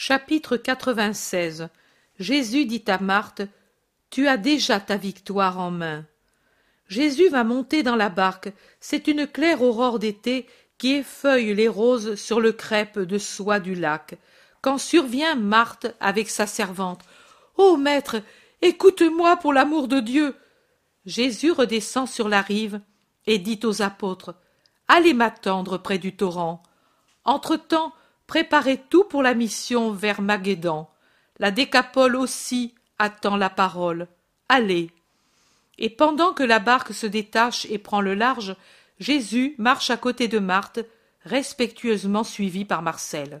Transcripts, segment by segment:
Chapitre 96 Jésus dit à Marthe Tu as déjà ta victoire en main. Jésus va monter dans la barque. C'est une claire aurore d'été qui effeuille les roses sur le crêpe de soie du lac. Quand survient Marthe avec sa servante. Ô oh, maître, écoute-moi pour l'amour de Dieu. Jésus redescend sur la rive et dit aux apôtres Allez m'attendre près du torrent. Entre-temps, Préparez tout pour la mission vers Maguédan. La décapole aussi attend la parole. Allez. Et pendant que la barque se détache et prend le large, Jésus marche à côté de Marthe, respectueusement suivi par Marcel.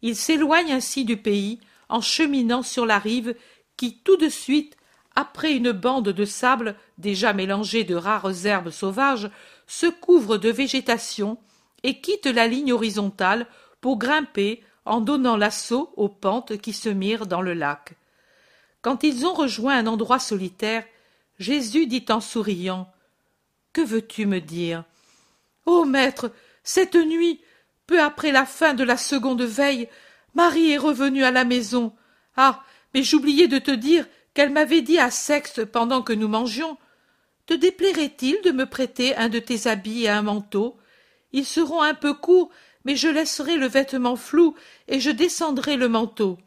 Il s'éloigne ainsi du pays en cheminant sur la rive qui tout de suite après une bande de sable déjà mélangée de rares herbes sauvages, se couvre de végétation et quitte la ligne horizontale pour grimper en donnant l'assaut aux pentes qui se mirent dans le lac. Quand ils ont rejoint un endroit solitaire, Jésus dit en souriant Que veux-tu me dire Ô maître, cette nuit, peu après la fin de la seconde veille, Marie est revenue à la maison. Ah, mais j'oubliais de te dire qu'elle m'avait dit à Sexe pendant que nous mangions Te déplairait-il de me prêter un de tes habits et un manteau Ils seront un peu courts, mais je laisserai le vêtement flou et je descendrai le manteau.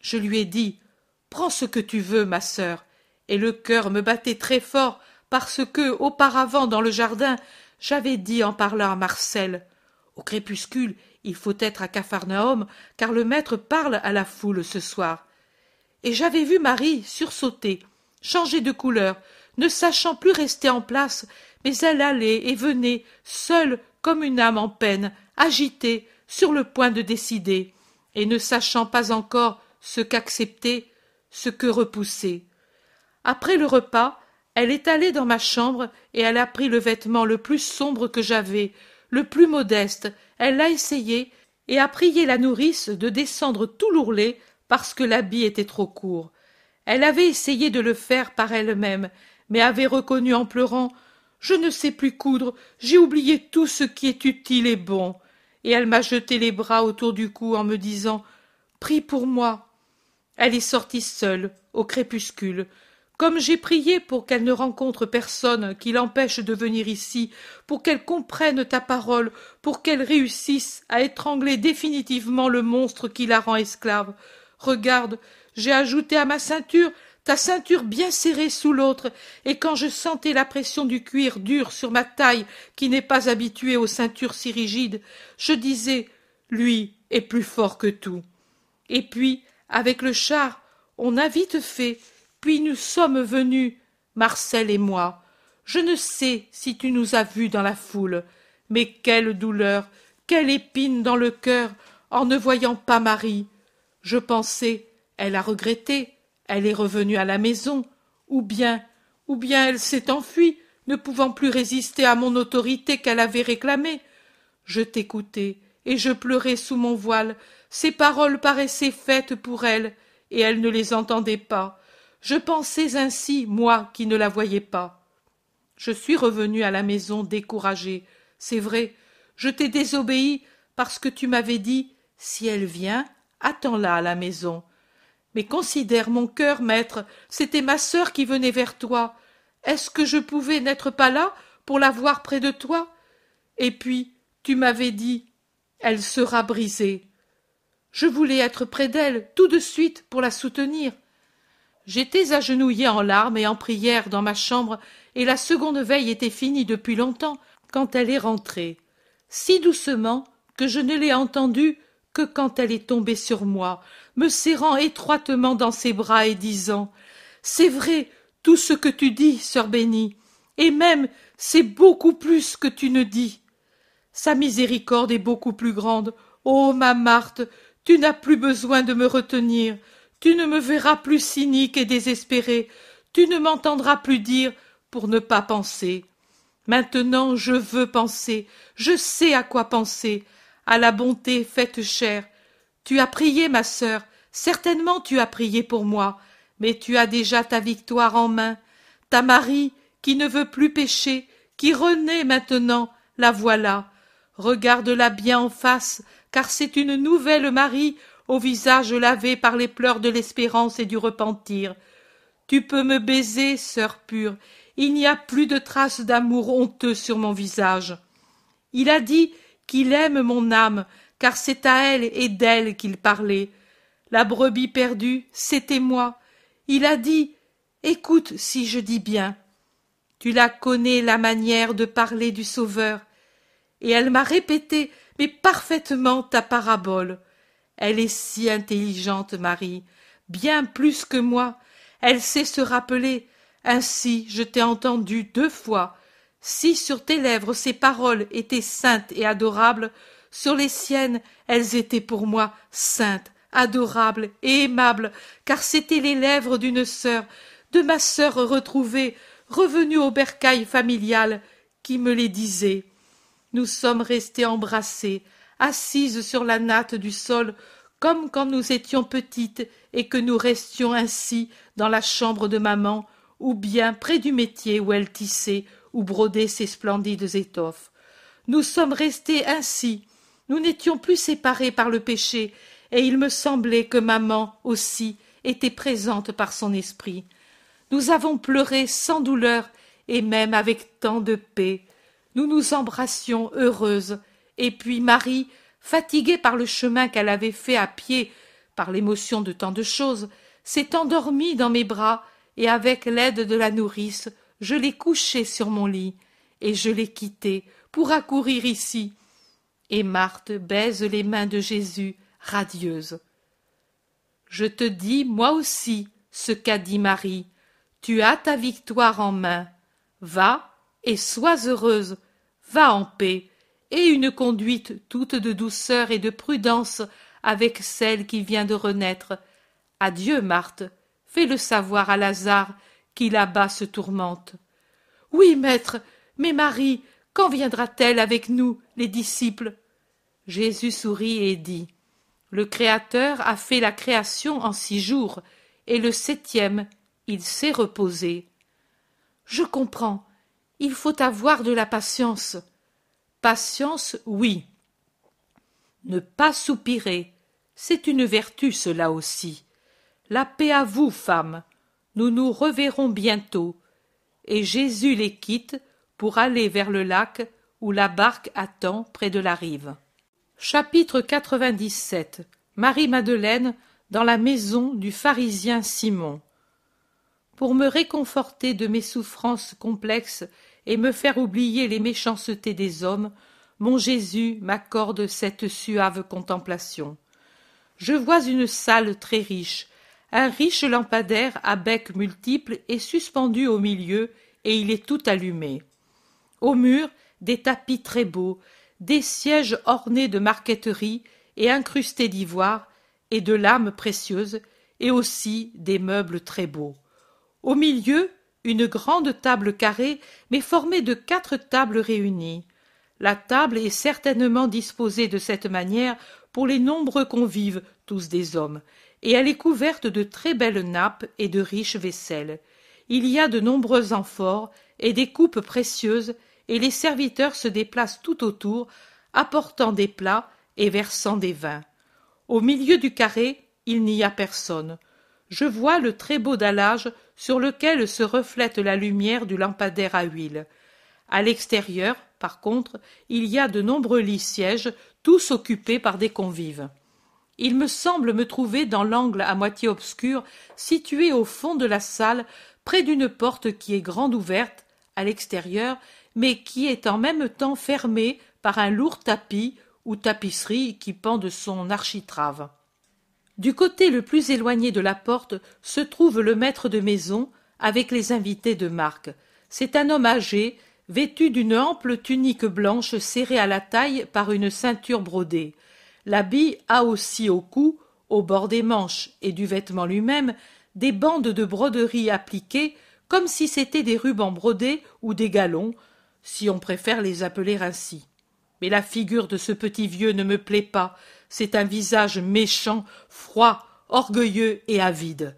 Je lui ai dit Prends ce que tu veux, ma sœur. Et le cœur me battait très fort parce que, auparavant, dans le jardin, j'avais dit en parlant à Marcel Au crépuscule, il faut être à Capharnaüm, car le maître parle à la foule ce soir. Et j'avais vu Marie sursauter, changer de couleur, ne sachant plus rester en place, mais elle allait et venait, seule comme une âme en peine, Agitée, sur le point de décider, et ne sachant pas encore ce qu'accepter, ce que repousser. Après le repas, elle est allée dans ma chambre et elle a pris le vêtement le plus sombre que j'avais, le plus modeste, elle l'a essayé et a prié la nourrice de descendre tout l'ourlet parce que l'habit était trop court. Elle avait essayé de le faire par elle-même, mais avait reconnu en pleurant Je ne sais plus coudre, j'ai oublié tout ce qui est utile et bon et elle m'a jeté les bras autour du cou en me disant Prie pour moi. Elle est sortie seule, au crépuscule, comme j'ai prié pour qu'elle ne rencontre personne qui l'empêche de venir ici, pour qu'elle comprenne ta parole, pour qu'elle réussisse à étrangler définitivement le monstre qui la rend esclave. Regarde, j'ai ajouté à ma ceinture ta ceinture bien serrée sous l'autre, et quand je sentais la pression du cuir dur sur ma taille qui n'est pas habituée aux ceintures si rigides, je disais Lui est plus fort que tout. Et puis, avec le char, on a vite fait, puis nous sommes venus, Marcel et moi. Je ne sais si tu nous as vus dans la foule, mais quelle douleur, quelle épine dans le cœur en ne voyant pas Marie. Je pensais, elle a regretté, elle est revenue à la maison, ou bien, ou bien elle s'est enfuie, ne pouvant plus résister à mon autorité qu'elle avait réclamée. Je t'écoutais, et je pleurais sous mon voile. Ces paroles paraissaient faites pour elle, et elle ne les entendait pas. Je pensais ainsi, moi qui ne la voyais pas. Je suis revenue à la maison découragée, C'est vrai, je t'ai désobéi parce que tu m'avais dit si elle vient, attends-la à la maison. Mais considère mon cœur, maître, c'était ma sœur qui venait vers toi. Est-ce que je pouvais n'être pas là pour la voir près de toi Et puis, tu m'avais dit, elle sera brisée. Je voulais être près d'elle tout de suite pour la soutenir. J'étais agenouillée en larmes et en prière dans ma chambre, et la seconde veille était finie depuis longtemps quand elle est rentrée, si doucement que je ne l'ai entendue que quand elle est tombée sur moi, me serrant étroitement dans ses bras et disant C'est vrai tout ce que tu dis, sœur Bénie, et même c'est beaucoup plus que tu ne dis. Sa miséricorde est beaucoup plus grande. Ô oh, ma Marthe, tu n'as plus besoin de me retenir. Tu ne me verras plus cynique et désespérée. Tu ne m'entendras plus dire pour ne pas penser. Maintenant je veux penser, je sais à quoi penser, à la bonté faite chère. Tu as prié, ma sœur, certainement tu as prié pour moi, mais tu as déjà ta victoire en main. Ta Marie, qui ne veut plus pécher, qui renaît maintenant, la voilà. Regarde-la bien en face, car c'est une nouvelle Marie au visage lavé par les pleurs de l'espérance et du repentir. Tu peux me baiser, sœur pure, il n'y a plus de traces d'amour honteux sur mon visage. Il a dit qu'il aime mon âme, car c'est à elle et d'elle qu'il parlait. La brebis perdue, c'était moi. Il a dit Écoute si je dis bien. Tu la connais la manière de parler du Sauveur. Et elle m'a répété, mais parfaitement, ta parabole. Elle est si intelligente, Marie, bien plus que moi. Elle sait se rappeler. Ainsi, je t'ai entendu deux fois, si sur tes lèvres ces paroles étaient saintes et adorables, sur les siennes elles étaient pour moi saintes, adorables et aimables, car c'étaient les lèvres d'une sœur, de ma sœur retrouvée, revenue au bercail familial, qui me les disait. Nous sommes restés embrassées, assises sur la natte du sol, comme quand nous étions petites et que nous restions ainsi dans la chambre de maman, ou bien près du métier où elle tissait, où brodaient ses splendides étoffes. Nous sommes restés ainsi, nous n'étions plus séparés par le péché, et il me semblait que maman aussi était présente par son esprit. Nous avons pleuré sans douleur et même avec tant de paix. Nous nous embrassions heureuses, et puis Marie, fatiguée par le chemin qu'elle avait fait à pied, par l'émotion de tant de choses, s'est endormie dans mes bras, et avec l'aide de la nourrice, je l'ai couché sur mon lit, et je l'ai quitté pour accourir ici. Et Marthe baise les mains de Jésus, radieuse. Je te dis, moi aussi, ce qu'a dit Marie. Tu as ta victoire en main. Va et sois heureuse, va en paix, et une conduite toute de douceur et de prudence avec celle qui vient de renaître. Adieu, Marthe, fais le savoir à Lazare qui là-bas se tourmente. Oui, maître, mais Marie, quand viendra-t-elle avec nous, les disciples Jésus sourit et dit Le Créateur a fait la création en six jours, et le septième, il s'est reposé. Je comprends. Il faut avoir de la patience. Patience, oui. Ne pas soupirer, c'est une vertu, cela aussi. La paix à vous, femme. Nous nous reverrons bientôt. Et Jésus les quitte pour aller vers le lac où la barque attend près de la rive. Chapitre 97 Marie-Madeleine dans la maison du pharisien Simon. Pour me réconforter de mes souffrances complexes et me faire oublier les méchancetés des hommes, mon Jésus m'accorde cette suave contemplation. Je vois une salle très riche, un riche lampadaire à bec multiple est suspendu au milieu, et il est tout allumé. Au mur, des tapis très beaux, des sièges ornés de marqueterie et incrustés d'ivoire et de lames précieuses, et aussi des meubles très beaux. Au milieu, une grande table carrée, mais formée de quatre tables réunies. La table est certainement disposée de cette manière pour les nombreux convives, tous des hommes, et elle est couverte de très belles nappes et de riches vaisselles. Il y a de nombreux amphores et des coupes précieuses, et les serviteurs se déplacent tout autour, apportant des plats et versant des vins. Au milieu du carré, il n'y a personne. Je vois le très beau dallage sur lequel se reflète la lumière du lampadaire à huile. À l'extérieur, par contre, il y a de nombreux lits sièges, tous occupés par des convives il me semble me trouver dans l'angle à moitié obscur situé au fond de la salle près d'une porte qui est grande ouverte à l'extérieur mais qui est en même temps fermée par un lourd tapis ou tapisserie qui pend de son architrave. Du côté le plus éloigné de la porte se trouve le maître de maison avec les invités de marque. C'est un homme âgé, vêtu d'une ample tunique blanche serrée à la taille par une ceinture brodée l'habit a aussi au cou, au bord des manches et du vêtement lui-même, des bandes de broderie appliquées comme si c'étaient des rubans brodés ou des galons, si on préfère les appeler ainsi. Mais la figure de ce petit vieux ne me plaît pas. C'est un visage méchant, froid, orgueilleux et avide.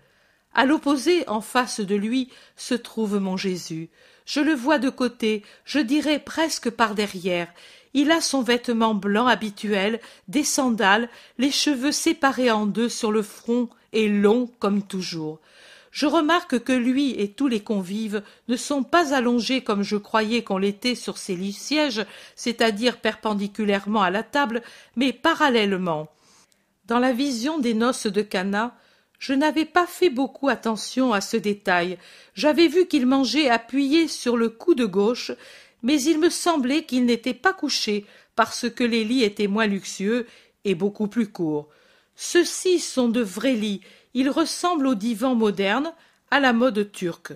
À l'opposé, en face de lui, se trouve mon Jésus. Je le vois de côté, je dirais presque par derrière, il a son vêtement blanc habituel, des sandales, les cheveux séparés en deux sur le front et longs comme toujours. Je remarque que lui et tous les convives ne sont pas allongés comme je croyais qu'on l'était sur ces lits sièges, c'est-à-dire perpendiculairement à la table, mais parallèlement. Dans la vision des noces de Cana, je n'avais pas fait beaucoup attention à ce détail. J'avais vu qu'il mangeait appuyé sur le coude gauche, mais il me semblait qu'il n'était pas couché parce que les lits étaient moins luxueux et beaucoup plus courts. Ceux-ci sont de vrais lits, ils ressemblent aux divans modernes, à la mode turque.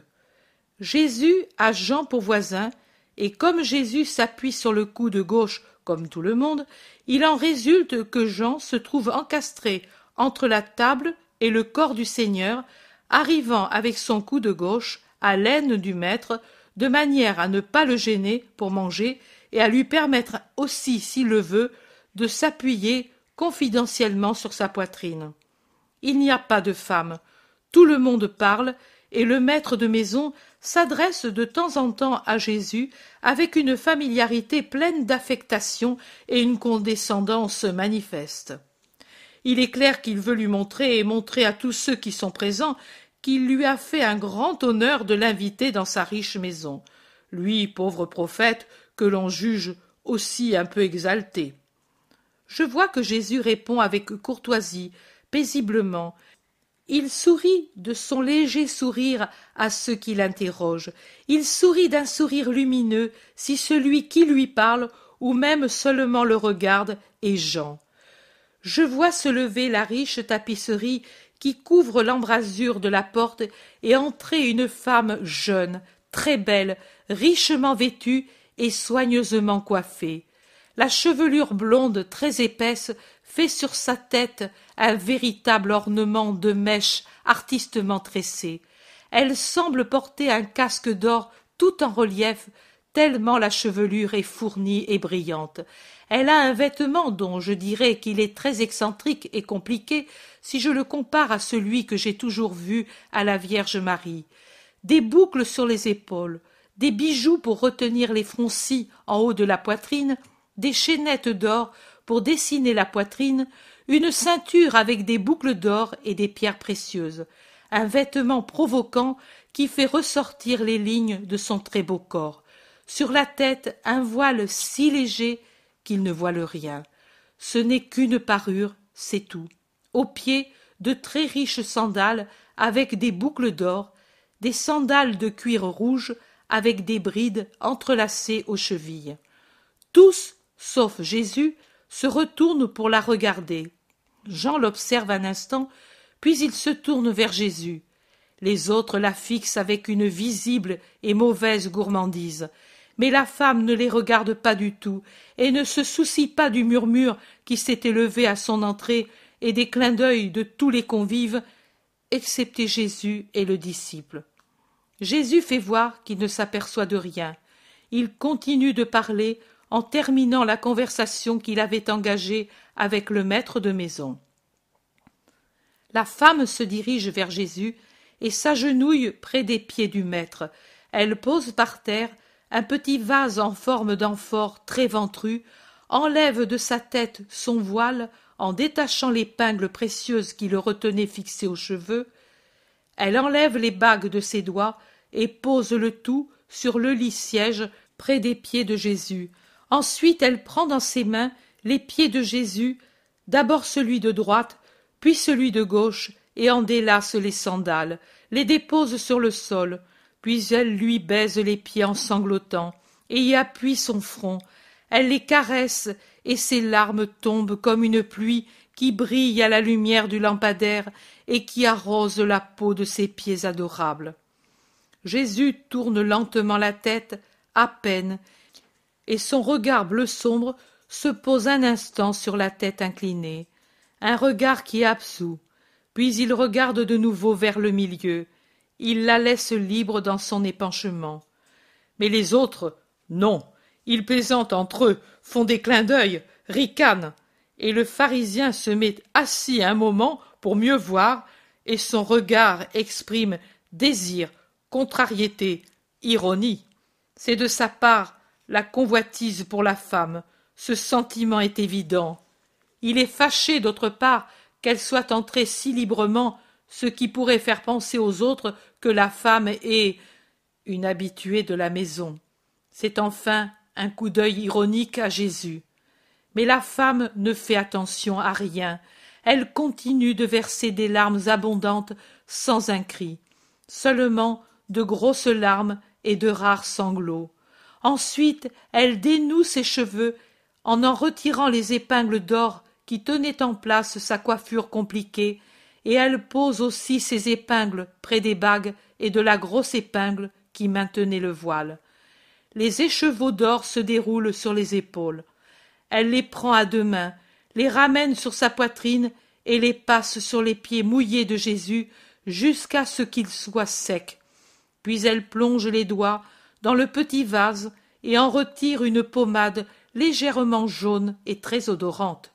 Jésus a Jean pour voisin, et comme Jésus s'appuie sur le coude gauche comme tout le monde, il en résulte que Jean se trouve encastré entre la table et le corps du Seigneur, arrivant avec son coude gauche à l'aine du Maître de manière à ne pas le gêner pour manger et à lui permettre aussi, s'il le veut, de s'appuyer confidentiellement sur sa poitrine. Il n'y a pas de femme. Tout le monde parle, et le maître de maison s'adresse de temps en temps à Jésus avec une familiarité pleine d'affectation et une condescendance manifeste. Il est clair qu'il veut lui montrer et montrer à tous ceux qui sont présents qu'il lui a fait un grand honneur de l'inviter dans sa riche maison, lui, pauvre prophète, que l'on juge aussi un peu exalté. Je vois que Jésus répond avec courtoisie, paisiblement. Il sourit de son léger sourire à ceux qui l'interrogent. Il sourit d'un sourire lumineux si celui qui lui parle ou même seulement le regarde est Jean. Je vois se lever la riche tapisserie qui couvre l'embrasure de la porte et entrée une femme jeune, très belle, richement vêtue et soigneusement coiffée. La chevelure blonde très épaisse fait sur sa tête un véritable ornement de mèches artistement tressées. Elle semble porter un casque d'or tout en relief, tellement la chevelure est fournie et brillante. Elle a un vêtement dont je dirais qu'il est très excentrique et compliqué si je le compare à celui que j'ai toujours vu à la Vierge Marie. Des boucles sur les épaules, des bijoux pour retenir les froncis en haut de la poitrine, des chaînettes d'or pour dessiner la poitrine, une ceinture avec des boucles d'or et des pierres précieuses, un vêtement provoquant qui fait ressortir les lignes de son très beau corps. Sur la tête, un voile si léger qu'il ne le rien. Ce n'est qu'une parure, c'est tout. Aux pieds, de très riches sandales avec des boucles d'or, des sandales de cuir rouge avec des brides entrelacées aux chevilles. Tous, sauf Jésus, se retournent pour la regarder. Jean l'observe un instant, puis il se tourne vers Jésus. Les autres la fixent avec une visible et mauvaise gourmandise mais la femme ne les regarde pas du tout, et ne se soucie pas du murmure qui s'est élevé à son entrée et des clins d'œil de tous les convives, excepté Jésus et le disciple. Jésus fait voir qu'il ne s'aperçoit de rien. Il continue de parler en terminant la conversation qu'il avait engagée avec le maître de maison. La femme se dirige vers Jésus et s'agenouille près des pieds du maître. Elle pose par terre un petit vase en forme d'amphore très ventru, enlève de sa tête son voile en détachant l'épingle précieuse qui le retenait fixé aux cheveux, elle enlève les bagues de ses doigts et pose le tout sur le lit siège près des pieds de Jésus. Ensuite elle prend dans ses mains les pieds de Jésus, d'abord celui de droite, puis celui de gauche, et en délace les sandales, les dépose sur le sol, puis elle lui baise les pieds en sanglotant et y appuie son front. Elle les caresse et ses larmes tombent comme une pluie qui brille à la lumière du lampadaire et qui arrose la peau de ses pieds adorables. Jésus tourne lentement la tête, à peine, et son regard bleu sombre se pose un instant sur la tête inclinée, un regard qui absout, puis il regarde de nouveau vers le milieu, il la laisse libre dans son épanchement. Mais les autres, non, ils plaisantent entre eux, font des clins d'œil, ricanent, et le pharisien se met assis un moment pour mieux voir, et son regard exprime désir, contrariété, ironie. C'est de sa part la convoitise pour la femme, ce sentiment est évident. Il est fâché d'autre part qu'elle soit entrée si librement ce qui pourrait faire penser aux autres que la femme est une habituée de la maison. C'est enfin un coup d'œil ironique à Jésus. Mais la femme ne fait attention à rien. Elle continue de verser des larmes abondantes sans un cri, seulement de grosses larmes et de rares sanglots. Ensuite, elle dénoue ses cheveux en en retirant les épingles d'or qui tenaient en place sa coiffure compliquée et elle pose aussi ses épingles près des bagues et de la grosse épingle qui maintenait le voile. Les écheveaux d'or se déroulent sur les épaules. Elle les prend à deux mains, les ramène sur sa poitrine et les passe sur les pieds mouillés de Jésus jusqu'à ce qu'ils soient secs. Puis elle plonge les doigts dans le petit vase et en retire une pommade légèrement jaune et très odorante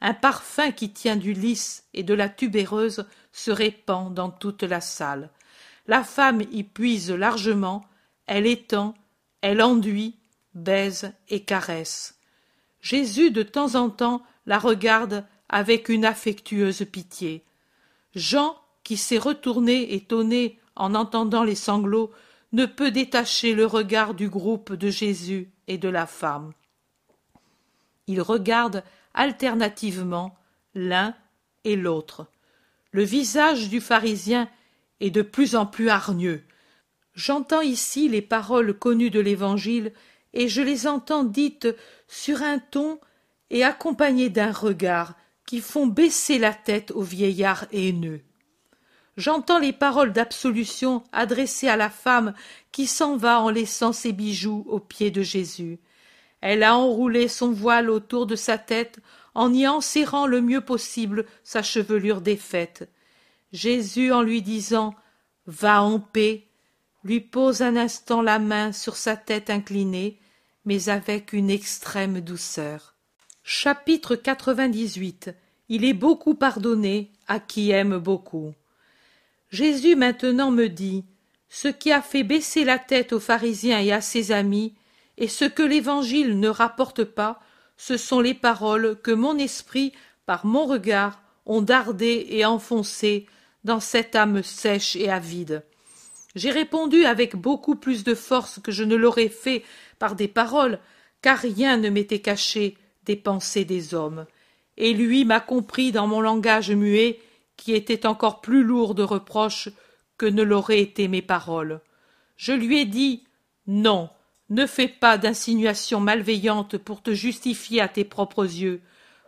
un parfum qui tient du lys et de la tubéreuse se répand dans toute la salle. La femme y puise largement, elle étend, elle enduit, baise et caresse. Jésus de temps en temps la regarde avec une affectueuse pitié. Jean, qui s'est retourné étonné en entendant les sanglots, ne peut détacher le regard du groupe de Jésus et de la femme. Il regarde alternativement l'un et l'autre. Le visage du pharisien est de plus en plus hargneux. J'entends ici les paroles connues de l'Évangile, et je les entends dites sur un ton et accompagnées d'un regard qui font baisser la tête au vieillard haineux. J'entends les paroles d'absolution adressées à la femme qui s'en va en laissant ses bijoux aux pieds de Jésus. Elle a enroulé son voile autour de sa tête en y enserrant le mieux possible sa chevelure défaite. Jésus, en lui disant Va en paix, lui pose un instant la main sur sa tête inclinée, mais avec une extrême douceur. Chapitre 98 Il est beaucoup pardonné à qui aime beaucoup. Jésus maintenant me dit Ce qui a fait baisser la tête aux pharisiens et à ses amis, et ce que l'Évangile ne rapporte pas, ce sont les paroles que mon esprit, par mon regard, ont dardées et enfoncées dans cette âme sèche et avide. J'ai répondu avec beaucoup plus de force que je ne l'aurais fait par des paroles, car rien ne m'était caché des pensées des hommes. Et lui m'a compris dans mon langage muet, qui était encore plus lourd de reproches que ne l'auraient été mes paroles. Je lui ai dit Non, ne fais pas d'insinuations malveillantes pour te justifier à tes propres yeux.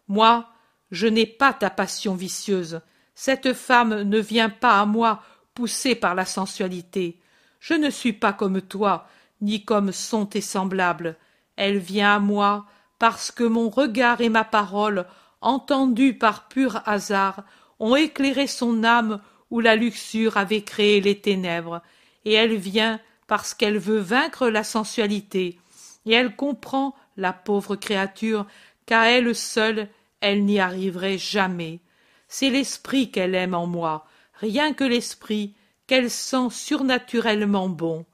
Moi, je n'ai pas ta passion vicieuse. Cette femme ne vient pas à moi poussée par la sensualité. Je ne suis pas comme toi, ni comme sont tes semblables. Elle vient à moi parce que mon regard et ma parole, entendus par pur hasard, ont éclairé son âme où la luxure avait créé les ténèbres, et elle vient parce qu'elle veut vaincre la sensualité, et elle comprend, la pauvre créature, qu'à elle seule elle n'y arriverait jamais. C'est l'esprit qu'elle aime en moi, rien que l'esprit qu'elle sent surnaturellement bon.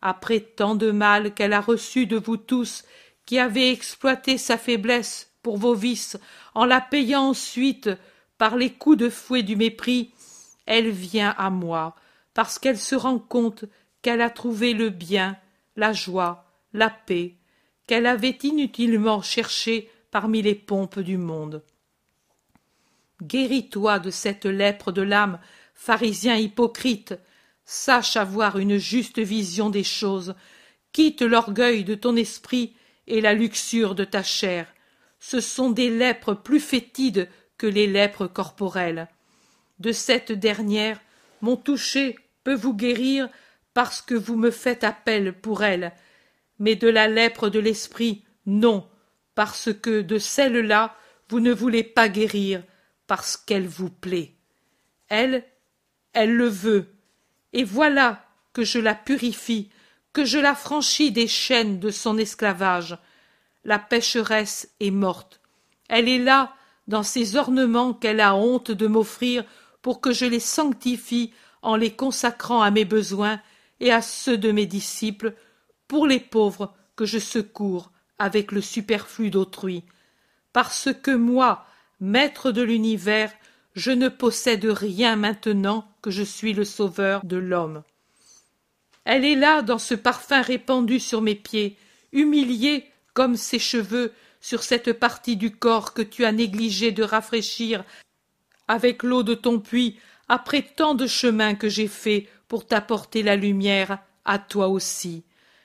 Après tant de mal qu'elle a reçu de vous tous, qui avez exploité sa faiblesse pour vos vices, en la payant ensuite par les coups de fouet du mépris, elle vient à moi, parce qu'elle se rend compte qu'elle a trouvé le bien, la joie, la paix, qu'elle avait inutilement cherché parmi les pompes du monde. Guéris-toi de cette lèpre de l'âme, pharisien hypocrite, sache avoir une juste vision des choses, quitte l'orgueil de ton esprit et la luxure de ta chair. Ce sont des lèpres plus fétides que les lèpres corporelles. De cette dernière, mon toucher peut vous guérir parce que vous me faites appel pour elle, mais de la lèpre de l'esprit, non, parce que de celle-là, vous ne voulez pas guérir, parce qu'elle vous plaît. Elle, elle le veut, et voilà que je la purifie, que je la franchis des chaînes de son esclavage. La pécheresse est morte. Elle est là, dans ces ornements qu'elle a honte de m'offrir pour que je les sanctifie en les consacrant à mes besoins et à ceux de mes disciples pour les pauvres que je secours avec le superflu d'autrui, parce que moi, maître de l'univers, je ne possède rien maintenant que je suis le sauveur de l'homme. Elle est là dans ce parfum répandu sur mes pieds, humiliée comme ses cheveux sur cette partie du corps que tu as négligé de rafraîchir avec l'eau de ton puits après tant de chemins que j'ai fait pour t'apporter la lumière à toi aussi.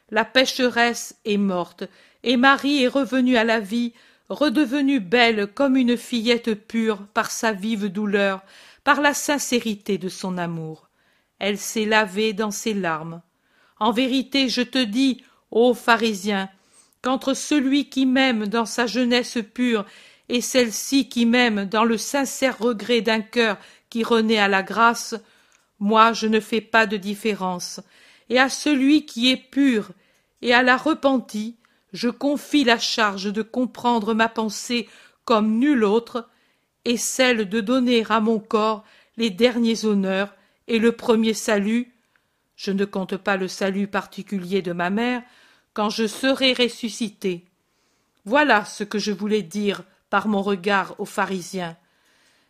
La pécheresse est morte, et Marie est revenue à la vie, redevenue belle comme une fillette pure par sa vive douleur, par la sincérité de son amour. Elle s'est lavée dans ses larmes. En vérité, je te dis, ô pharisien, qu'entre celui qui m'aime dans sa jeunesse pure et celle-ci qui m'aime dans le sincère regret d'un cœur qui renaît à la grâce, moi, je ne fais pas de différence. Et à celui qui est pur et à la repentie, je confie la charge de comprendre ma pensée comme nul autre, et celle de donner à mon corps les derniers honneurs et le premier salut. Je ne compte pas le salut particulier de ma mère quand je serai ressuscité. Voilà ce que je voulais dire par mon regard aux pharisiens.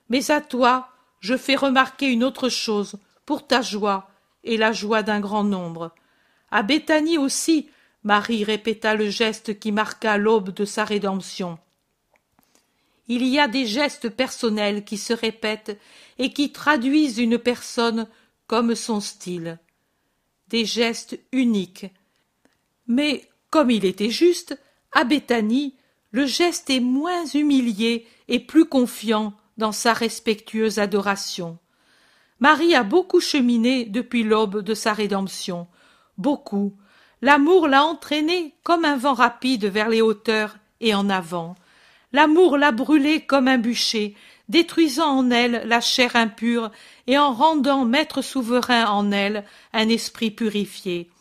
Mais à toi, je fais remarquer une autre chose pour ta joie et la joie d'un grand nombre. À Béthanie aussi, Marie répéta le geste qui marqua l'aube de sa rédemption. Il y a des gestes personnels qui se répètent et qui traduisent une personne comme son style. Des gestes uniques. Mais, comme il était juste, à Béthanie, le geste est moins humilié et plus confiant dans sa respectueuse adoration. Marie a beaucoup cheminé depuis l'aube de sa rédemption. Beaucoup. L'amour l'a entraînée comme un vent rapide vers les hauteurs et en avant. L'amour l'a brûlée comme un bûcher, détruisant en elle la chair impure et en rendant maître souverain en elle un esprit purifié.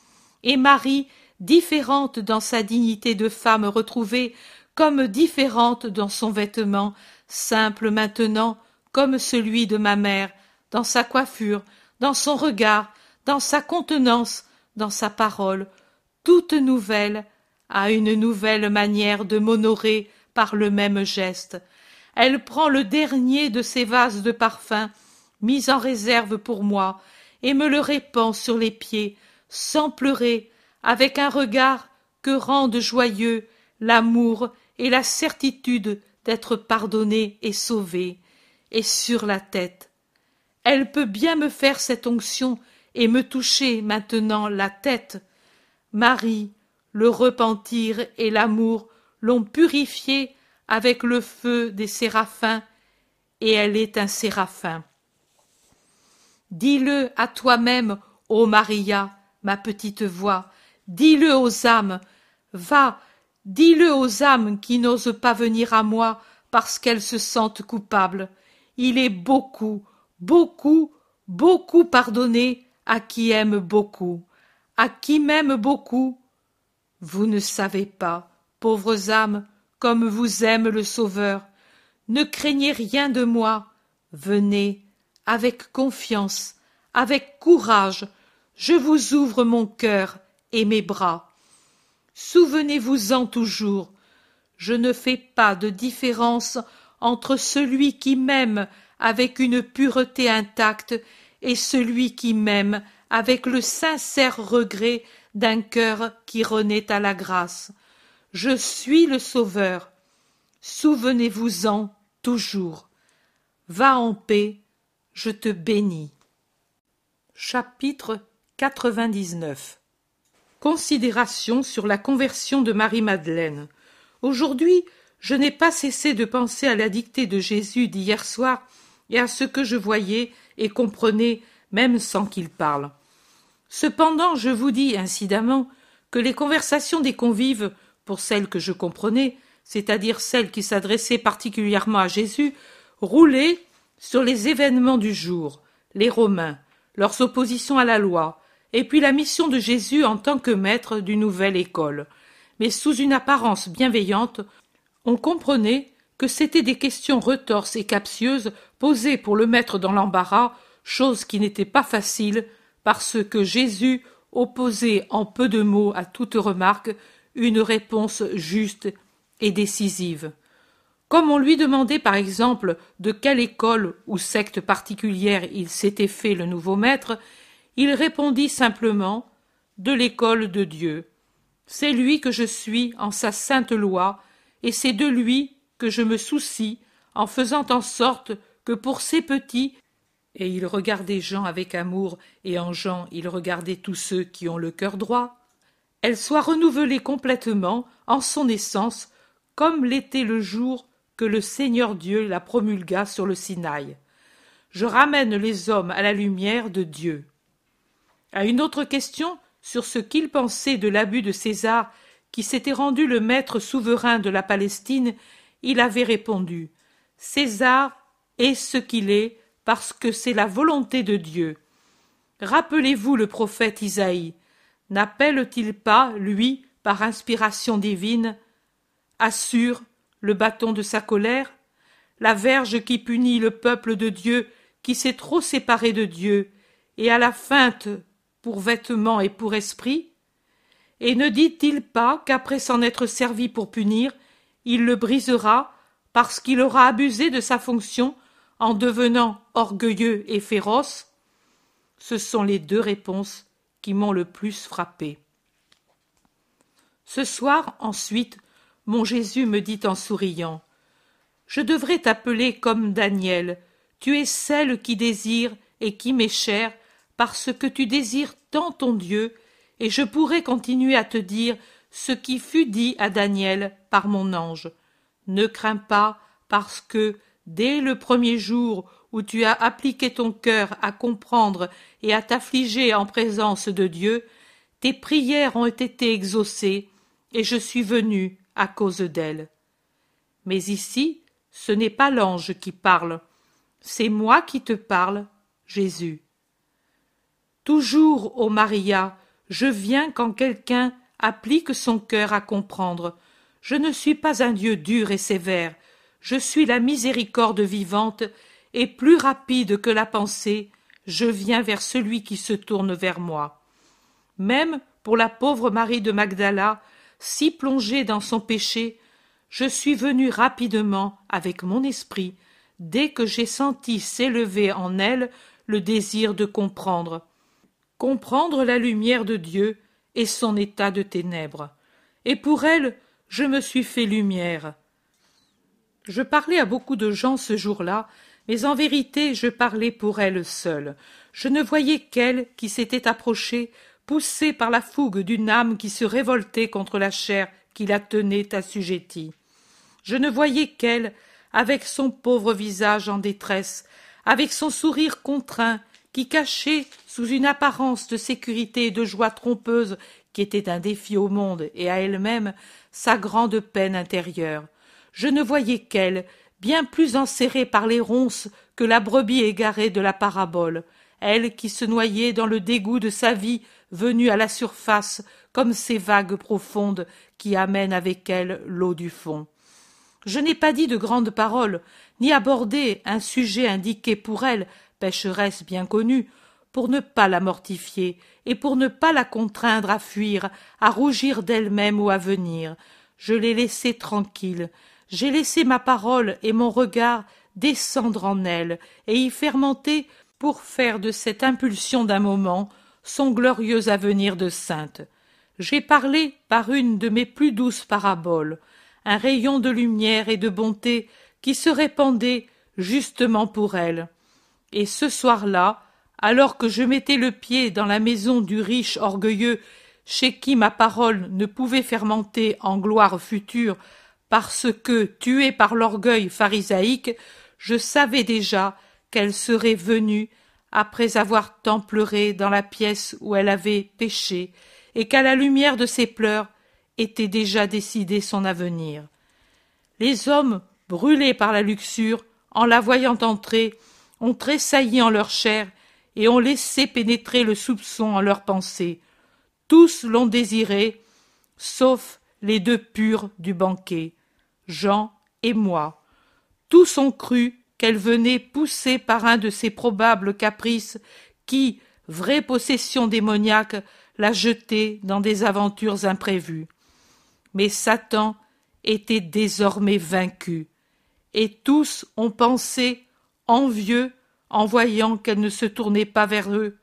Et Marie, différente dans sa dignité de femme retrouvée, comme différente dans son vêtement, simple maintenant comme celui de ma mère, dans sa coiffure, dans son regard, dans sa contenance, dans sa parole, toute nouvelle, à une nouvelle manière de m'honorer par le même geste. Elle prend le dernier de ses vases de parfum, mis en réserve pour moi, et me le répand sur les pieds, sans pleurer, avec un regard que rendent joyeux l'amour et la certitude d'être pardonné et sauvé, et sur la tête, elle peut bien me faire cette onction et me toucher maintenant la tête. Marie, le repentir et l'amour l'ont purifiée avec le feu des séraphins, et elle est un séraphin. Dis-le à toi-même, ô Maria, ma petite voix, dis-le aux âmes, va, dis-le aux âmes qui n'osent pas venir à moi parce qu'elles se sentent coupables. Il est beaucoup, beaucoup, beaucoup pardonner à qui aime beaucoup, à qui m'aime beaucoup. Vous ne savez pas, pauvres âmes, comme vous aime le Sauveur. Ne craignez rien de moi. Venez, avec confiance, avec courage, je vous ouvre mon cœur et mes bras. Souvenez-vous-en toujours. Je ne fais pas de différence entre celui qui m'aime avec une pureté intacte, et celui qui m'aime avec le sincère regret d'un cœur qui renaît à la grâce. Je suis le Sauveur. Souvenez-vous-en toujours. Va en paix, je te bénis. Chapitre 99 Considération sur la conversion de Marie-Madeleine. Aujourd'hui, je n'ai pas cessé de penser à la dictée de Jésus d'hier soir et à ce que je voyais et comprenais même sans qu'il parle. Cependant, je vous dis incidemment que les conversations des convives, pour celles que je comprenais, c'est-à-dire celles qui s'adressaient particulièrement à Jésus, roulaient sur les événements du jour, les Romains, leurs oppositions à la loi, et puis la mission de Jésus en tant que maître d'une nouvelle école. Mais sous une apparence bienveillante, on comprenait que c'étaient des questions retorses et captieuses posées pour le mettre dans l'embarras, chose qui n'était pas facile, parce que Jésus opposait en peu de mots à toute remarque une réponse juste et décisive. Comme on lui demandait par exemple de quelle école ou secte particulière il s'était fait le nouveau maître, il répondit simplement De l'école de Dieu. C'est lui que je suis en sa sainte loi, et c'est de lui que je me soucie, en faisant en sorte que pour ces petits et il regardait Jean avec amour, et en Jean il regardait tous ceux qui ont le cœur droit, elle soit renouvelée complètement en son essence, comme l'était le jour que le Seigneur Dieu la promulgua sur le Sinaï. Je ramène les hommes à la lumière de Dieu. À une autre question sur ce qu'il pensait de l'abus de César, qui s'était rendu le maître souverain de la Palestine il avait répondu César est ce qu'il est parce que c'est la volonté de Dieu. Rappelez-vous le prophète Isaïe. N'appelle-t-il pas, lui, par inspiration divine, Assure le bâton de sa colère, la verge qui punit le peuple de Dieu qui s'est trop séparé de Dieu, et à la feinte pour vêtements et pour esprit? Et ne dit-il pas qu'après s'en être servi pour punir, il le brisera parce qu'il aura abusé de sa fonction en devenant orgueilleux et féroce Ce sont les deux réponses qui m'ont le plus frappé. Ce soir, ensuite, mon Jésus me dit en souriant Je devrais t'appeler comme Daniel. Tu es celle qui désire et qui m'est chère, parce que tu désires tant ton Dieu, et je pourrais continuer à te dire ce qui fut dit à Daniel par mon ange. Ne crains pas, parce que, dès le premier jour où tu as appliqué ton cœur à comprendre et à t'affliger en présence de Dieu, tes prières ont été exaucées, et je suis venu à cause d'elles. Mais ici, ce n'est pas l'ange qui parle, c'est moi qui te parle, Jésus. Toujours, ô Maria, je viens quand quelqu'un applique son cœur à comprendre, je ne suis pas un Dieu dur et sévère, je suis la miséricorde vivante, et plus rapide que la pensée, je viens vers celui qui se tourne vers moi. Même pour la pauvre Marie de Magdala, si plongée dans son péché, je suis venu rapidement avec mon esprit, dès que j'ai senti s'élever en elle le désir de comprendre, comprendre la lumière de Dieu et son état de ténèbres. Et pour elle, je me suis fait lumière. Je parlais à beaucoup de gens ce jour-là, mais en vérité je parlais pour elle seule. Je ne voyais qu'elle qui s'était approchée, poussée par la fougue d'une âme qui se révoltait contre la chair qui la tenait assujettie. Je ne voyais qu'elle, avec son pauvre visage en détresse, avec son sourire contraint qui cachait sous une apparence de sécurité et de joie trompeuse qui était un défi au monde et à elle-même sa grande peine intérieure. Je ne voyais qu'elle, bien plus enserrée par les ronces que la brebis égarée de la parabole, elle qui se noyait dans le dégoût de sa vie venue à la surface comme ces vagues profondes qui amènent avec elles l'eau du fond. Je n'ai pas dit de grandes paroles, ni abordé un sujet indiqué pour elle pécheresse bien connue, pour ne pas la mortifier et pour ne pas la contraindre à fuir, à rougir d'elle-même ou à venir. Je l'ai laissée tranquille. J'ai laissé ma parole et mon regard descendre en elle et y fermenter pour faire de cette impulsion d'un moment son glorieux avenir de sainte. J'ai parlé par une de mes plus douces paraboles, un rayon de lumière et de bonté qui se répandait justement pour elle et ce soir-là, alors que je mettais le pied dans la maison du riche orgueilleux chez qui ma parole ne pouvait fermenter en gloire future parce que, tué par l'orgueil pharisaïque, je savais déjà qu'elle serait venue après avoir tant pleuré dans la pièce où elle avait péché, et qu'à la lumière de ses pleurs était déjà décidé son avenir. Les hommes, brûlés par la luxure, en la voyant entrer, ont tressailli en leur chair et ont laissé pénétrer le soupçon en leurs pensées. Tous l'ont désiré, sauf les deux purs du banquet, Jean et moi. Tous ont cru qu'elle venait poussée par un de ces probables caprices qui, vraie possession démoniaque, la jetait dans des aventures imprévues. Mais Satan était désormais vaincu, et tous ont pensé envieux en voyant qu'elle ne se tournait pas vers eux,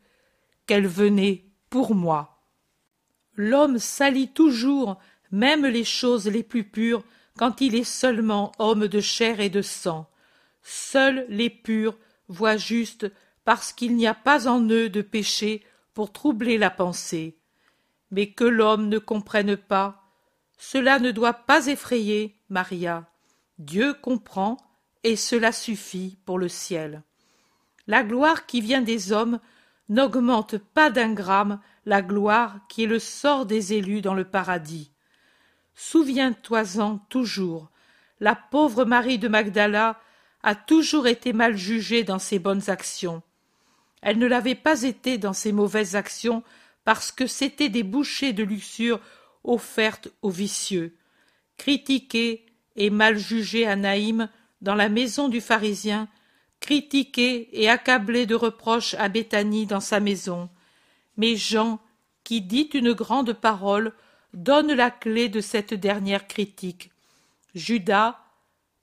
qu'elle venait pour moi. L'homme salit toujours même les choses les plus pures quand il est seulement homme de chair et de sang. Seuls les purs voient juste parce qu'il n'y a pas en eux de péché pour troubler la pensée. Mais que l'homme ne comprenne pas, cela ne doit pas effrayer Maria. Dieu comprend et cela suffit pour le ciel. La gloire qui vient des hommes n'augmente pas d'un gramme la gloire qui est le sort des élus dans le paradis. Souviens-toi-en toujours, la pauvre Marie de Magdala a toujours été mal jugée dans ses bonnes actions. Elle ne l'avait pas été dans ses mauvaises actions parce que c'étaient des bouchées de luxure offertes aux vicieux. Critiquée et mal juger à Naïm, dans la maison du pharisien, critiqué et accablé de reproches à Béthanie dans sa maison. Mais Jean, qui dit une grande parole, donne la clé de cette dernière critique. Judas,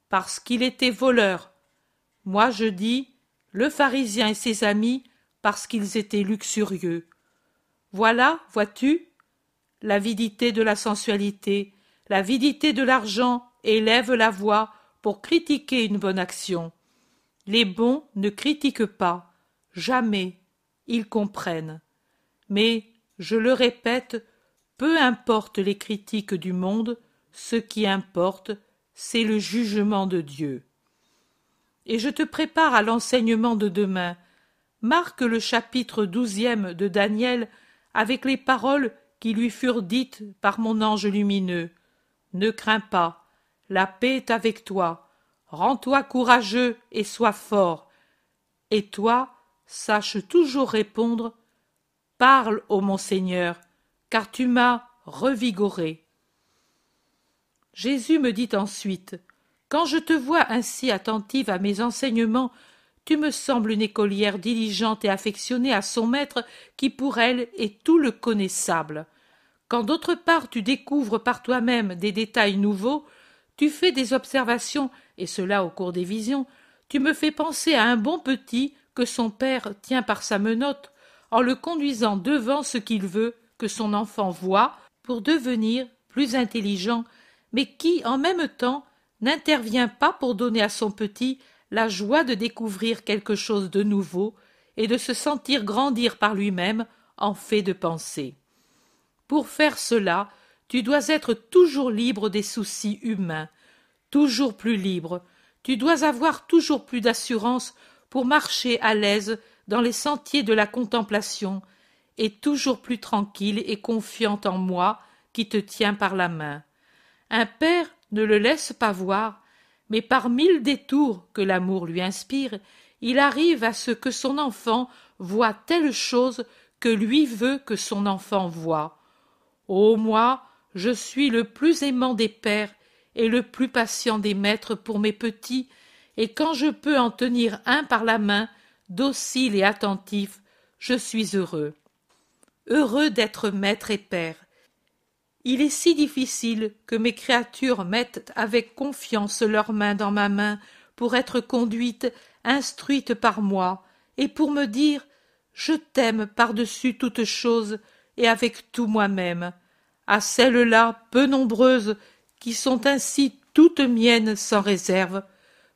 parce qu'il était voleur. Moi je dis, le pharisien et ses amis, parce qu'ils étaient luxurieux. Voilà, vois-tu, l'avidité de la sensualité, l'avidité de l'argent élève la voix pour critiquer une bonne action. Les bons ne critiquent pas, jamais, ils comprennent. Mais, je le répète, peu importe les critiques du monde, ce qui importe, c'est le jugement de Dieu. Et je te prépare à l'enseignement de demain. Marque le chapitre douzième de Daniel avec les paroles qui lui furent dites par mon ange lumineux. Ne crains pas, la paix est avec toi. Rends-toi courageux et sois fort. Et toi, sache toujours répondre Parle, ô mon Seigneur, car tu m'as revigoré. Jésus me dit ensuite Quand je te vois ainsi attentive à mes enseignements, tu me sembles une écolière diligente et affectionnée à son maître qui pour elle est tout le connaissable. Quand d'autre part tu découvres par toi-même des détails nouveaux, tu fais des observations, et cela au cours des visions. Tu me fais penser à un bon petit que son père tient par sa menotte, en le conduisant devant ce qu'il veut que son enfant voit pour devenir plus intelligent, mais qui, en même temps, n'intervient pas pour donner à son petit la joie de découvrir quelque chose de nouveau et de se sentir grandir par lui-même en fait de pensée. Pour faire cela, tu dois être toujours libre des soucis humains, toujours plus libre. Tu dois avoir toujours plus d'assurance pour marcher à l'aise dans les sentiers de la contemplation, et toujours plus tranquille et confiante en moi qui te tient par la main. Un père ne le laisse pas voir, mais par mille détours que l'amour lui inspire, il arrive à ce que son enfant voit telle chose que lui veut que son enfant voie. Ô moi, je suis le plus aimant des pères et le plus patient des maîtres pour mes petits, et quand je peux en tenir un par la main, docile et attentif, je suis heureux. Heureux d'être maître et père. Il est si difficile que mes créatures mettent avec confiance leurs mains dans ma main pour être conduites, instruites par moi, et pour me dire Je t'aime par-dessus toute chose et avec tout moi-même à celles-là peu nombreuses qui sont ainsi toutes miennes sans réserve,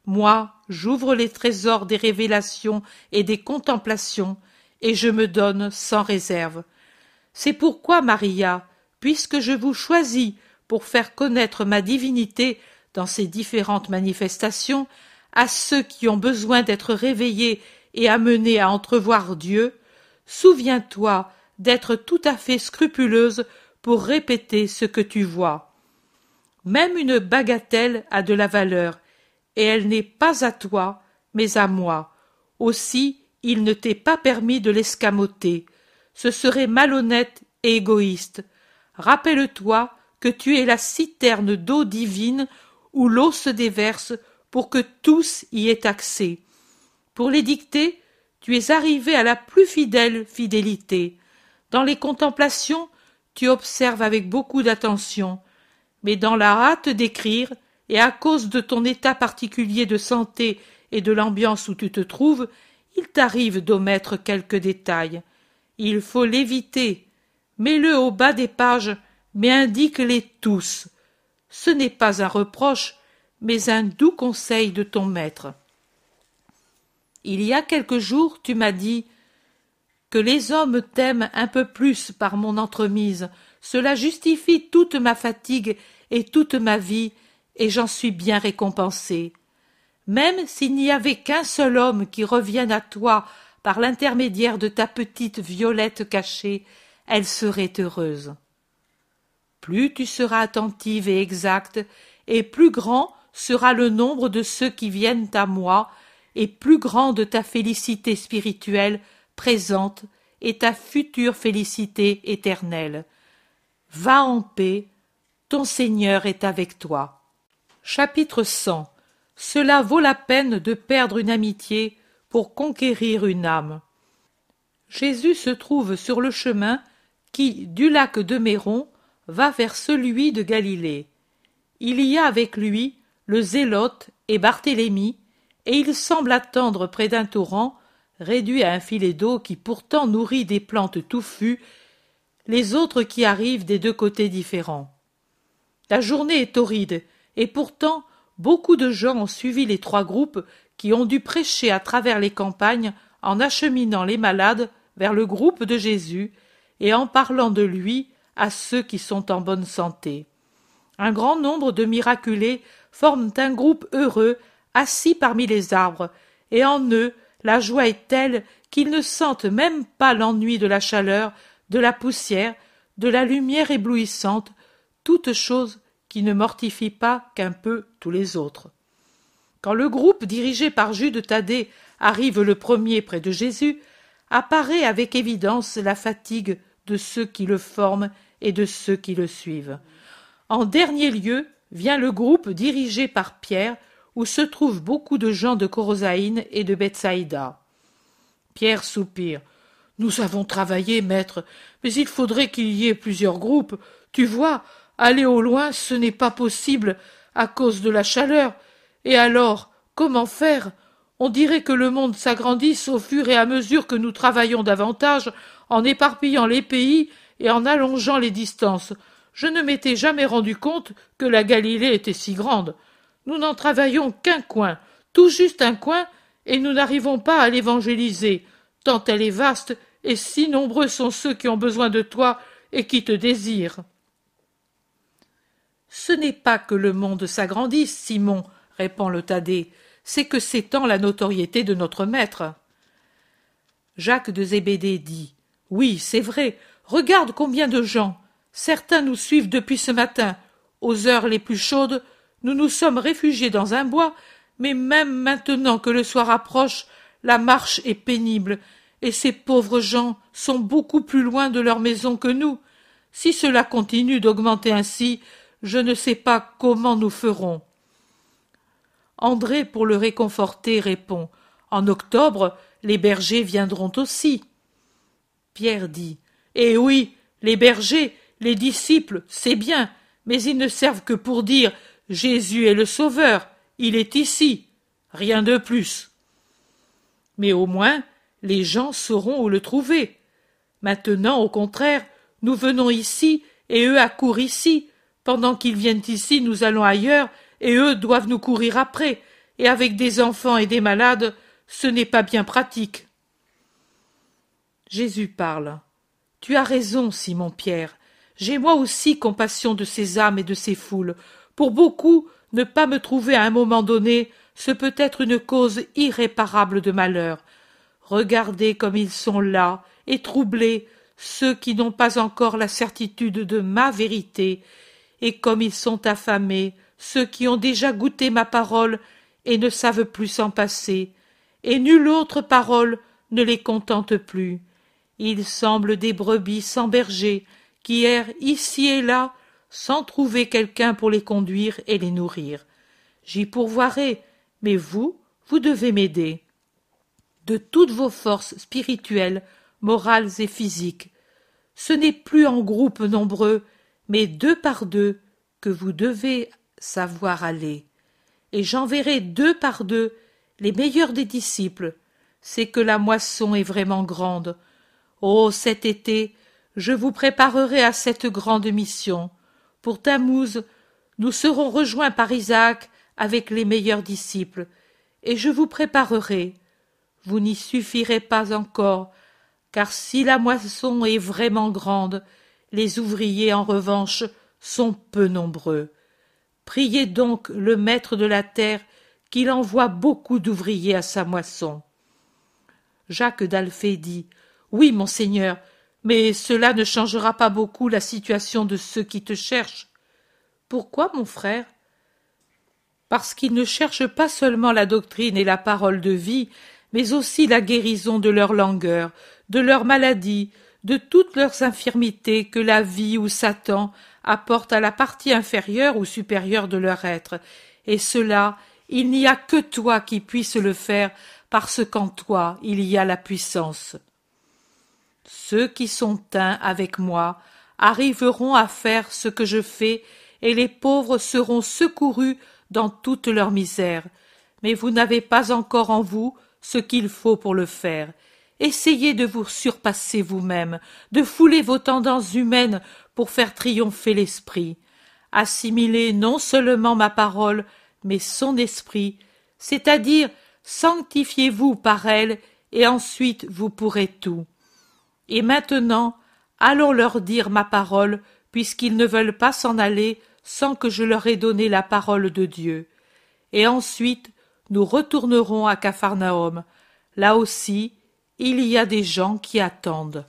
moi j'ouvre les trésors des révélations et des contemplations, et je me donne sans réserve. C'est pourquoi, Maria, puisque je vous choisis pour faire connaître ma divinité dans ses différentes manifestations, à ceux qui ont besoin d'être réveillés et amenés à entrevoir Dieu, souviens-toi d'être tout à fait scrupuleuse pour répéter ce que tu vois. Même une bagatelle a de la valeur, et elle n'est pas à toi, mais à moi. Aussi, il ne t'est pas permis de l'escamoter. Ce serait malhonnête et égoïste. Rappelle-toi que tu es la citerne d'eau divine où l'eau se déverse pour que tous y aient accès. Pour les dicter, tu es arrivé à la plus fidèle fidélité. Dans les contemplations, tu observes avec beaucoup d'attention, mais dans la hâte d'écrire, et à cause de ton état particulier de santé et de l'ambiance où tu te trouves, il t'arrive d'omettre quelques détails. Il faut l'éviter. Mets-le au bas des pages, mais indique-les tous. Ce n'est pas un reproche, mais un doux conseil de ton maître. Il y a quelques jours, tu m'as dit que les hommes t'aiment un peu plus par mon entremise, cela justifie toute ma fatigue et toute ma vie, et j'en suis bien récompensé. Même s'il n'y avait qu'un seul homme qui revienne à toi par l'intermédiaire de ta petite violette cachée, elle serait heureuse. Plus tu seras attentive et exacte, et plus grand sera le nombre de ceux qui viennent à moi, et plus grande ta félicité spirituelle présente et ta future félicité éternelle. Va en paix, ton Seigneur est avec toi. Chapitre 100 Cela vaut la peine de perdre une amitié pour conquérir une âme. Jésus se trouve sur le chemin qui, du lac de Méron, va vers celui de Galilée. Il y a avec lui le Zélote et Barthélemy, et il semble attendre près d'un torrent réduit à un filet d'eau qui pourtant nourrit des plantes touffues, les autres qui arrivent des deux côtés différents. La journée est torride, et pourtant beaucoup de gens ont suivi les trois groupes qui ont dû prêcher à travers les campagnes en acheminant les malades vers le groupe de Jésus et en parlant de lui à ceux qui sont en bonne santé. Un grand nombre de miraculés forment un groupe heureux assis parmi les arbres, et en eux la joie est telle qu'ils ne sentent même pas l'ennui de la chaleur, de la poussière, de la lumière éblouissante, toute chose qui ne mortifie pas qu'un peu tous les autres. Quand le groupe dirigé par Jude Thaddée arrive le premier près de Jésus, apparaît avec évidence la fatigue de ceux qui le forment et de ceux qui le suivent. En dernier lieu vient le groupe dirigé par Pierre, où se trouvent beaucoup de gens de Corosaïne et de Bethsaïda. Pierre soupire. Nous avons travaillé, maître, mais il faudrait qu'il y ait plusieurs groupes. Tu vois, aller au loin, ce n'est pas possible à cause de la chaleur. Et alors, comment faire On dirait que le monde s'agrandisse au fur et à mesure que nous travaillons davantage en éparpillant les pays et en allongeant les distances. Je ne m'étais jamais rendu compte que la Galilée était si grande. Nous n'en travaillons qu'un coin, tout juste un coin, et nous n'arrivons pas à l'évangéliser, tant elle est vaste et si nombreux sont ceux qui ont besoin de toi et qui te désirent. Ce n'est pas que le monde s'agrandisse, Simon, répond le Thaddée, c'est que s'étend la notoriété de notre maître. Jacques de Zébédée dit Oui, c'est vrai, regarde combien de gens. Certains nous suivent depuis ce matin. Aux heures les plus chaudes, nous nous sommes réfugiés dans un bois, mais même maintenant que le soir approche, la marche est pénible, et ces pauvres gens sont beaucoup plus loin de leur maison que nous. Si cela continue d'augmenter ainsi, je ne sais pas comment nous ferons. André, pour le réconforter, répond. En octobre, les bergers viendront aussi. Pierre dit. Eh oui, les bergers, les disciples, c'est bien, mais ils ne servent que pour dire Jésus est le Sauveur, il est ici, rien de plus. Mais au moins, les gens sauront où le trouver. Maintenant, au contraire, nous venons ici et eux accourent ici. Pendant qu'ils viennent ici, nous allons ailleurs et eux doivent nous courir après. Et avec des enfants et des malades, ce n'est pas bien pratique. Jésus parle. Tu as raison, Simon Pierre. J'ai moi aussi compassion de ces âmes et de ces foules. Pour beaucoup, ne pas me trouver à un moment donné, ce peut être une cause irréparable de malheur. Regardez comme ils sont là, et troublés, ceux qui n'ont pas encore la certitude de ma vérité, et comme ils sont affamés, ceux qui ont déjà goûté ma parole et ne savent plus s'en passer, et nulle autre parole ne les contente plus. Ils semblent des brebis sans berger, qui errent ici et là sans trouver quelqu'un pour les conduire et les nourrir. J'y pourvoirai, mais vous, vous devez m'aider. De toutes vos forces spirituelles, morales et physiques, ce n'est plus en groupes nombreux, mais deux par deux, que vous devez savoir aller. Et j'enverrai deux par deux les meilleurs des disciples. C'est que la moisson est vraiment grande. Oh, cet été, je vous préparerai à cette grande mission pour Tammuz, nous serons rejoints par Isaac avec les meilleurs disciples, et je vous préparerai. Vous n'y suffirez pas encore, car si la moisson est vraiment grande, les ouvriers en revanche sont peu nombreux. Priez donc le Maître de la terre qu'il envoie beaucoup d'ouvriers à sa moisson. Jacques d'Alphée dit Oui, monseigneur. » Mais cela ne changera pas beaucoup la situation de ceux qui te cherchent. Pourquoi, mon frère? Parce qu'ils ne cherchent pas seulement la doctrine et la parole de vie, mais aussi la guérison de leur langueur, de leur maladie, de toutes leurs infirmités que la vie ou Satan apporte à la partie inférieure ou supérieure de leur être, et cela il n'y a que toi qui puisses le faire parce qu'en toi il y a la puissance. Ceux qui sont teints avec moi arriveront à faire ce que je fais, et les pauvres seront secourus dans toute leur misère. Mais vous n'avez pas encore en vous ce qu'il faut pour le faire. Essayez de vous surpasser vous-même, de fouler vos tendances humaines pour faire triompher l'esprit. Assimilez non seulement ma parole, mais son esprit, c'est-à-dire sanctifiez-vous par elle, et ensuite vous pourrez tout. Et maintenant, allons leur dire ma parole, puisqu'ils ne veulent pas s'en aller sans que je leur ai donné la parole de Dieu. Et ensuite, nous retournerons à Capharnaüm. Là aussi, il y a des gens qui attendent.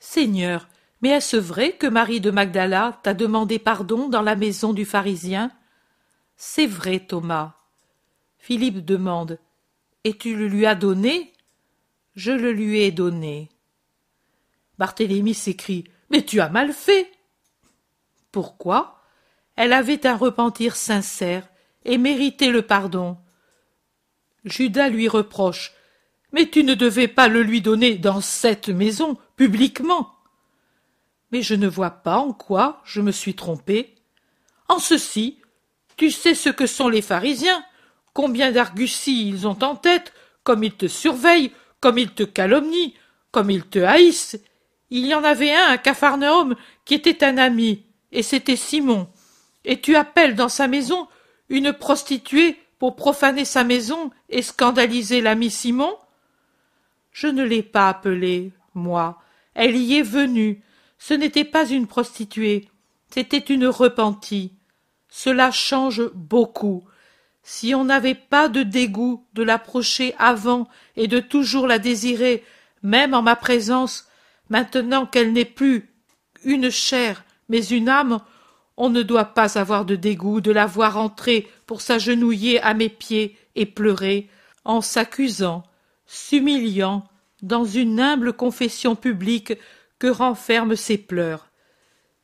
Seigneur, mais est-ce vrai que Marie de Magdala t'a demandé pardon dans la maison du pharisien C'est vrai, Thomas. Philippe demande Et tu le lui as donné Je le lui ai donné. Barthélemy s'écrie. Mais tu as mal fait. Pourquoi? Elle avait un repentir sincère et méritait le pardon. Judas lui reproche. Mais tu ne devais pas le lui donner dans cette maison, publiquement. Mais je ne vois pas en quoi je me suis trompé. En ceci, tu sais ce que sont les pharisiens, combien d'arguties ils ont en tête, comme ils te surveillent, comme ils te calomnient, comme ils te haïssent, il y en avait un à Capharnaüm qui était un ami, et c'était Simon. Et tu appelles dans sa maison une prostituée pour profaner sa maison et scandaliser l'ami Simon Je ne l'ai pas appelée, moi. Elle y est venue. Ce n'était pas une prostituée, c'était une repentie. Cela change beaucoup. Si on n'avait pas de dégoût de l'approcher avant et de toujours la désirer, même en ma présence, Maintenant qu'elle n'est plus une chair, mais une âme, on ne doit pas avoir de dégoût de la voir entrer pour s'agenouiller à mes pieds et pleurer, en s'accusant, s'humiliant, dans une humble confession publique que renferment ses pleurs.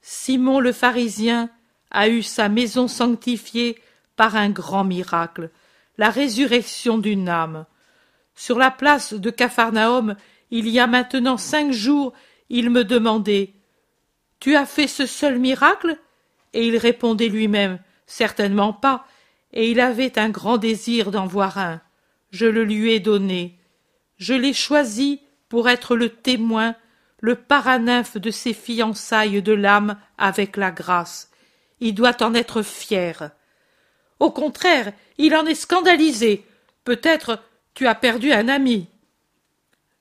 Simon le pharisien a eu sa maison sanctifiée par un grand miracle, la résurrection d'une âme. Sur la place de Capharnaüm, il y a maintenant cinq jours, il me demandait Tu as fait ce seul miracle Et il répondait lui-même Certainement pas. Et il avait un grand désir d'en voir un. Je le lui ai donné. Je l'ai choisi pour être le témoin, le paranymphe de ses fiançailles de l'âme avec la grâce. Il doit en être fier. Au contraire, il en est scandalisé. Peut-être tu as perdu un ami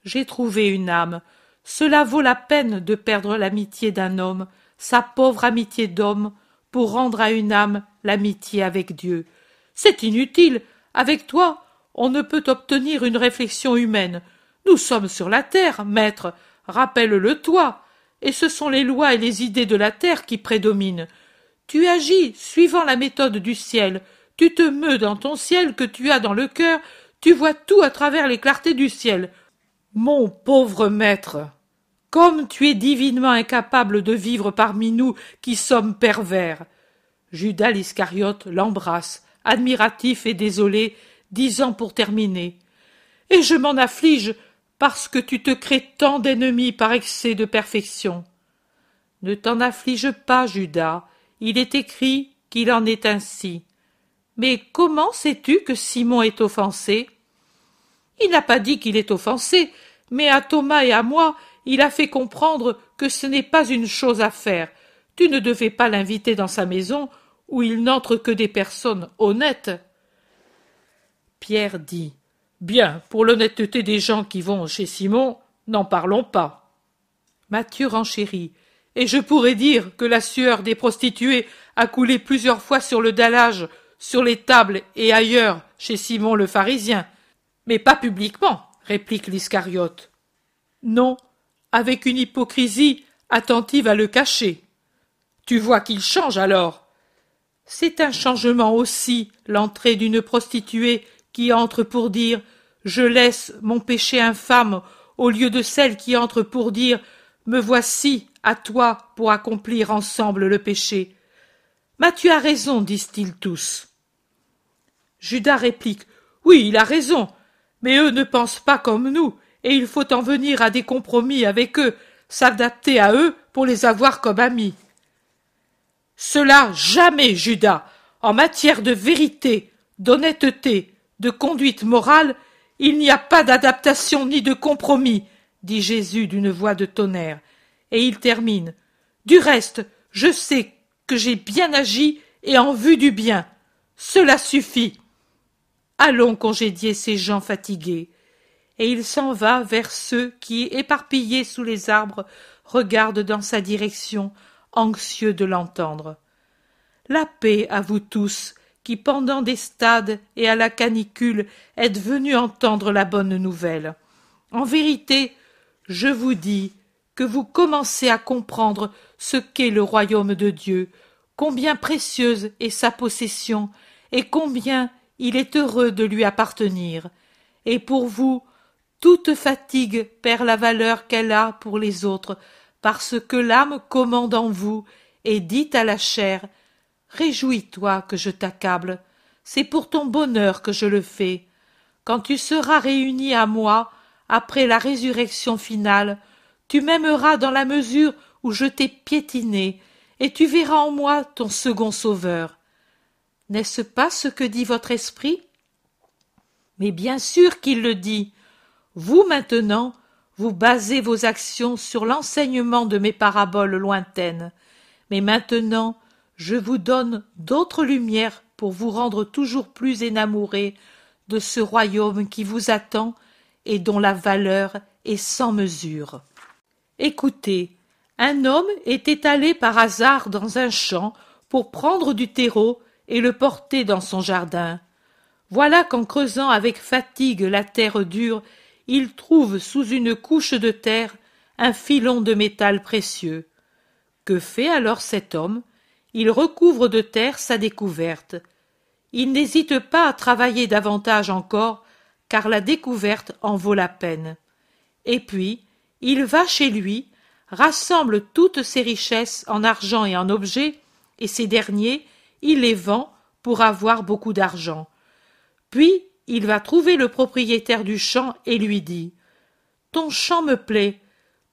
j'ai trouvé une âme. Cela vaut la peine de perdre l'amitié d'un homme, sa pauvre amitié d'homme, pour rendre à une âme l'amitié avec Dieu. C'est inutile. Avec toi, on ne peut obtenir une réflexion humaine. Nous sommes sur la terre, maître, rappelle-le toi, et ce sont les lois et les idées de la terre qui prédominent. Tu agis suivant la méthode du ciel, tu te meus dans ton ciel que tu as dans le cœur, tu vois tout à travers les clartés du ciel. Mon pauvre maître, comme tu es divinement incapable de vivre parmi nous qui sommes pervers. Judas l'Iscariote l'embrasse, admiratif et désolé, disant pour terminer. Et je m'en afflige parce que tu te crées tant d'ennemis par excès de perfection. Ne t'en afflige pas, Judas, il est écrit qu'il en est ainsi. Mais comment sais tu que Simon est offensé? Il n'a pas dit qu'il est offensé, mais à Thomas et à moi, il a fait comprendre que ce n'est pas une chose à faire. Tu ne devais pas l'inviter dans sa maison où il n'entre que des personnes honnêtes. Pierre dit Bien, pour l'honnêteté des gens qui vont chez Simon, n'en parlons pas. Mathieu renchérit Et je pourrais dire que la sueur des prostituées a coulé plusieurs fois sur le dallage, sur les tables et ailleurs chez Simon le pharisien mais pas publiquement, réplique l'Iscariote. Non, avec une hypocrisie attentive à le cacher. Tu vois qu'il change alors. C'est un changement aussi, l'entrée d'une prostituée qui entre pour dire Je laisse mon péché infâme au lieu de celle qui entre pour dire Me voici à toi pour accomplir ensemble le péché. Mathieu tu as raison, disent-ils tous. Judas réplique Oui, il a raison mais eux ne pensent pas comme nous, et il faut en venir à des compromis avec eux, s'adapter à eux pour les avoir comme amis. Cela jamais, Judas. En matière de vérité, d'honnêteté, de conduite morale, il n'y a pas d'adaptation ni de compromis, dit Jésus d'une voix de tonnerre, et il termine. Du reste, je sais que j'ai bien agi et en vue du bien. Cela suffit. Allons congédier ces gens fatigués. Et il s'en va vers ceux qui, éparpillés sous les arbres, regardent dans sa direction, anxieux de l'entendre. La paix à vous tous, qui pendant des stades et à la canicule êtes venus entendre la bonne nouvelle. En vérité, je vous dis que vous commencez à comprendre ce qu'est le royaume de Dieu, combien précieuse est sa possession, et combien il est heureux de lui appartenir. Et pour vous, toute fatigue perd la valeur qu'elle a pour les autres, parce que l'âme commande en vous et dit à la chair Réjouis-toi que je t'accable, c'est pour ton bonheur que je le fais. Quand tu seras réuni à moi, après la résurrection finale, tu m'aimeras dans la mesure où je t'ai piétiné, et tu verras en moi ton second sauveur. N'est-ce pas ce que dit votre esprit Mais bien sûr qu'il le dit. Vous maintenant, vous basez vos actions sur l'enseignement de mes paraboles lointaines. Mais maintenant, je vous donne d'autres lumières pour vous rendre toujours plus enamourés de ce royaume qui vous attend et dont la valeur est sans mesure. Écoutez, un homme était allé par hasard dans un champ pour prendre du terreau et le porter dans son jardin. Voilà qu'en creusant avec fatigue la terre dure, il trouve sous une couche de terre un filon de métal précieux. Que fait alors cet homme Il recouvre de terre sa découverte. Il n'hésite pas à travailler davantage encore, car la découverte en vaut la peine. Et puis, il va chez lui, rassemble toutes ses richesses en argent et en objets, et ces derniers, il les vend pour avoir beaucoup d'argent. Puis il va trouver le propriétaire du champ et lui dit Ton champ me plaît,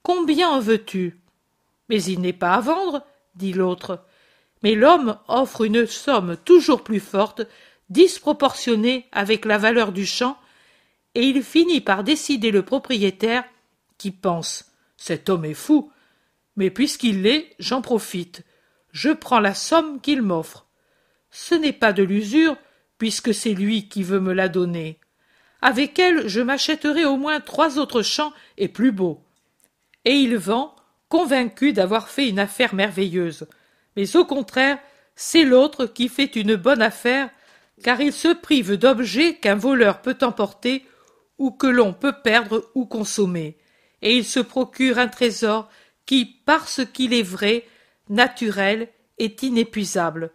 combien en veux-tu Mais il n'est pas à vendre, dit l'autre. Mais l'homme offre une somme toujours plus forte, disproportionnée avec la valeur du champ, et il finit par décider le propriétaire qui pense Cet homme est fou, mais puisqu'il l'est, j'en profite. Je prends la somme qu'il m'offre. Ce n'est pas de l'usure, puisque c'est lui qui veut me la donner. Avec elle, je m'achèterai au moins trois autres champs et plus beaux. Et il vend, convaincu d'avoir fait une affaire merveilleuse. Mais au contraire, c'est l'autre qui fait une bonne affaire, car il se prive d'objets qu'un voleur peut emporter ou que l'on peut perdre ou consommer, et il se procure un trésor qui, parce qu'il est vrai, naturel, est inépuisable,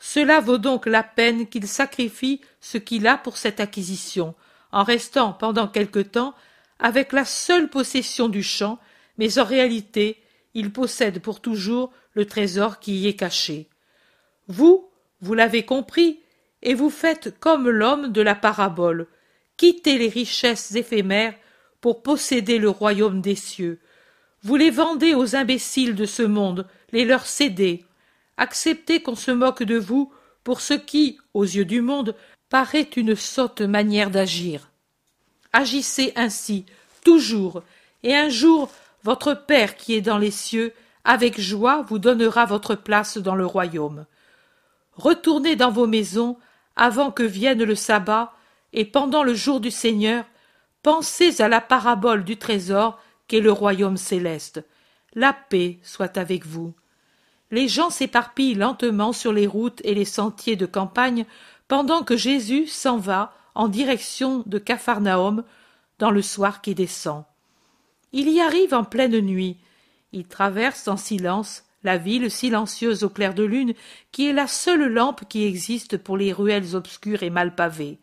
cela vaut donc la peine qu'il sacrifie ce qu'il a pour cette acquisition, en restant pendant quelque temps avec la seule possession du champ, mais en réalité il possède pour toujours le trésor qui y est caché. Vous, vous l'avez compris, et vous faites comme l'homme de la parabole, quittez les richesses éphémères pour posséder le royaume des cieux. Vous les vendez aux imbéciles de ce monde, les leur cédez, acceptez qu'on se moque de vous pour ce qui, aux yeux du monde, paraît une sotte manière d'agir. Agissez ainsi, toujours, et un jour votre Père qui est dans les cieux, avec joie vous donnera votre place dans le royaume. Retournez dans vos maisons avant que vienne le sabbat, et pendant le jour du Seigneur, pensez à la parabole du trésor qu'est le royaume céleste. La paix soit avec vous les gens s'éparpillent lentement sur les routes et les sentiers de campagne pendant que Jésus s'en va en direction de Capharnaüm dans le soir qui descend. Il y arrive en pleine nuit. Il traverse en silence la ville silencieuse au clair de lune qui est la seule lampe qui existe pour les ruelles obscures et mal pavées.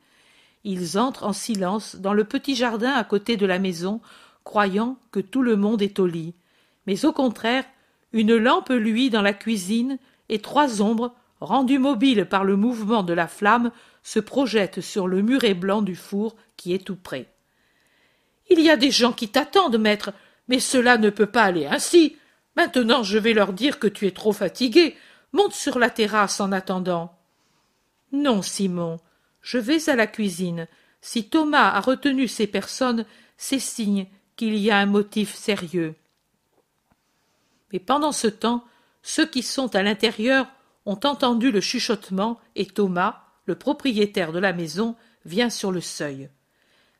Ils entrent en silence dans le petit jardin à côté de la maison, croyant que tout le monde est au lit. Mais au contraire, une lampe luit dans la cuisine et trois ombres, rendues mobiles par le mouvement de la flamme, se projettent sur le muret blanc du four qui est tout près. Il y a des gens qui t'attendent, maître, mais cela ne peut pas aller ainsi. Maintenant je vais leur dire que tu es trop fatigué. Monte sur la terrasse en attendant. Non, Simon, je vais à la cuisine. Si Thomas a retenu ces personnes, c'est signe qu'il y a un motif sérieux. Mais pendant ce temps, ceux qui sont à l'intérieur ont entendu le chuchotement et Thomas, le propriétaire de la maison, vient sur le seuil.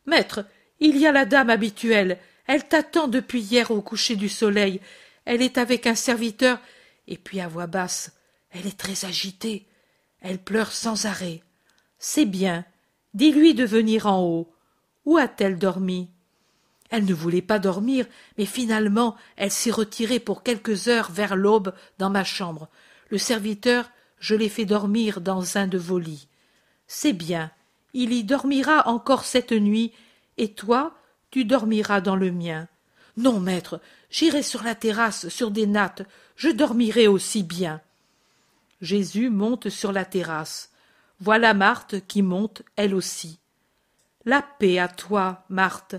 Maître, il y a la dame habituelle. Elle t'attend depuis hier au coucher du soleil. Elle est avec un serviteur. Et puis à voix basse, elle est très agitée. Elle pleure sans arrêt. C'est bien. Dis-lui de venir en haut. Où a-t-elle dormi elle ne voulait pas dormir, mais finalement elle s'est retirée pour quelques heures vers l'aube dans ma chambre. Le serviteur, je l'ai fait dormir dans un de vos lits. C'est bien. Il y dormira encore cette nuit, et toi, tu dormiras dans le mien. Non, maître, j'irai sur la terrasse, sur des nattes, je dormirai aussi bien. Jésus monte sur la terrasse. Voilà Marthe qui monte, elle aussi. La paix à toi, Marthe.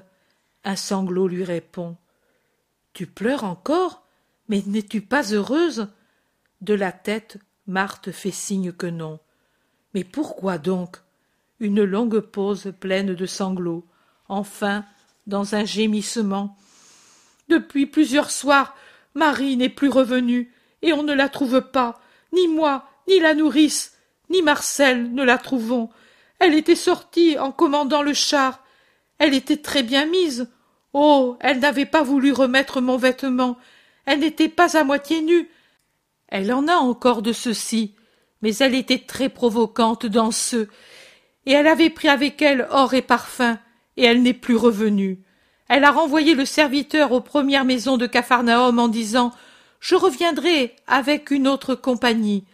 Un sanglot lui répond. Tu pleures encore? Mais n'es tu pas heureuse? De la tête, Marthe fait signe que non. Mais pourquoi donc? Une longue pause pleine de sanglots. Enfin, dans un gémissement. Depuis plusieurs soirs, Marie n'est plus revenue, et on ne la trouve pas. Ni moi, ni la nourrice, ni Marcel ne la trouvons. Elle était sortie en commandant le char. Elle était très bien mise. Oh. Elle n'avait pas voulu remettre mon vêtement. Elle n'était pas à moitié nue. Elle en a encore de ceci. Mais elle était très provocante dans ce. Et elle avait pris avec elle or et parfum, et elle n'est plus revenue. Elle a renvoyé le serviteur aux premières maisons de Capharnaüm en disant Je reviendrai avec une autre compagnie.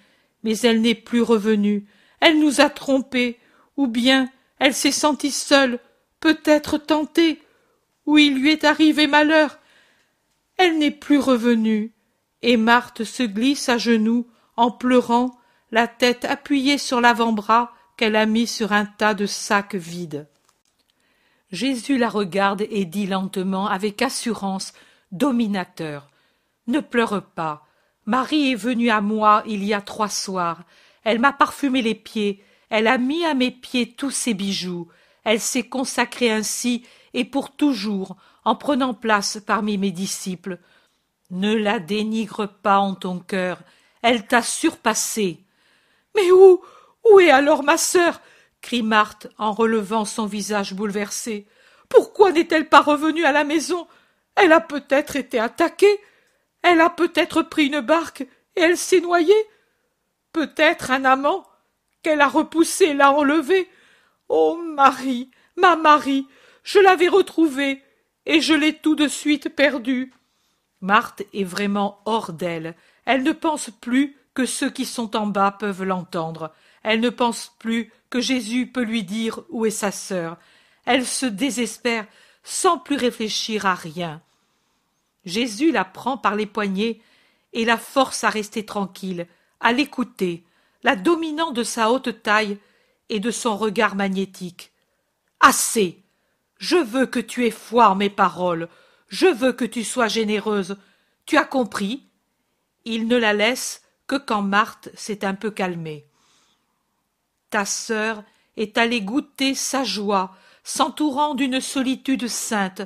Mais elle n'est plus revenue. Elle nous a trompés. Ou bien elle s'est sentie seule, peut-être tentée, où il lui est arrivé malheur. Elle n'est plus revenue, et Marthe se glisse à genoux en pleurant, la tête appuyée sur l'avant-bras qu'elle a mis sur un tas de sacs vides. Jésus la regarde et dit lentement, avec assurance, dominateur. Ne pleure pas. Marie est venue à moi il y a trois soirs. Elle m'a parfumé les pieds. Elle a mis à mes pieds tous ses bijoux. Elle s'est consacrée ainsi et pour toujours en prenant place parmi mes disciples. Ne la dénigre pas en ton cœur, elle t'a surpassé. Mais où Où est alors ma sœur crie Marthe en relevant son visage bouleversé. Pourquoi n'est-elle pas revenue à la maison Elle a peut-être été attaquée. Elle a peut-être pris une barque et elle s'est noyée. Peut-être un amant qu'elle a repoussé l'a enlevée « Oh marie ma marie je l'avais retrouvée et je l'ai tout de suite perdue marthe est vraiment hors d'elle elle ne pense plus que ceux qui sont en bas peuvent l'entendre elle ne pense plus que jésus peut lui dire où est sa sœur elle se désespère sans plus réfléchir à rien jésus la prend par les poignets et la force à rester tranquille à l'écouter la dominant de sa haute taille et de son regard magnétique. Assez. Je veux que tu aies foi en mes paroles. Je veux que tu sois généreuse. Tu as compris? Il ne la laisse que quand Marthe s'est un peu calmée. Ta sœur est allée goûter sa joie, s'entourant d'une solitude sainte,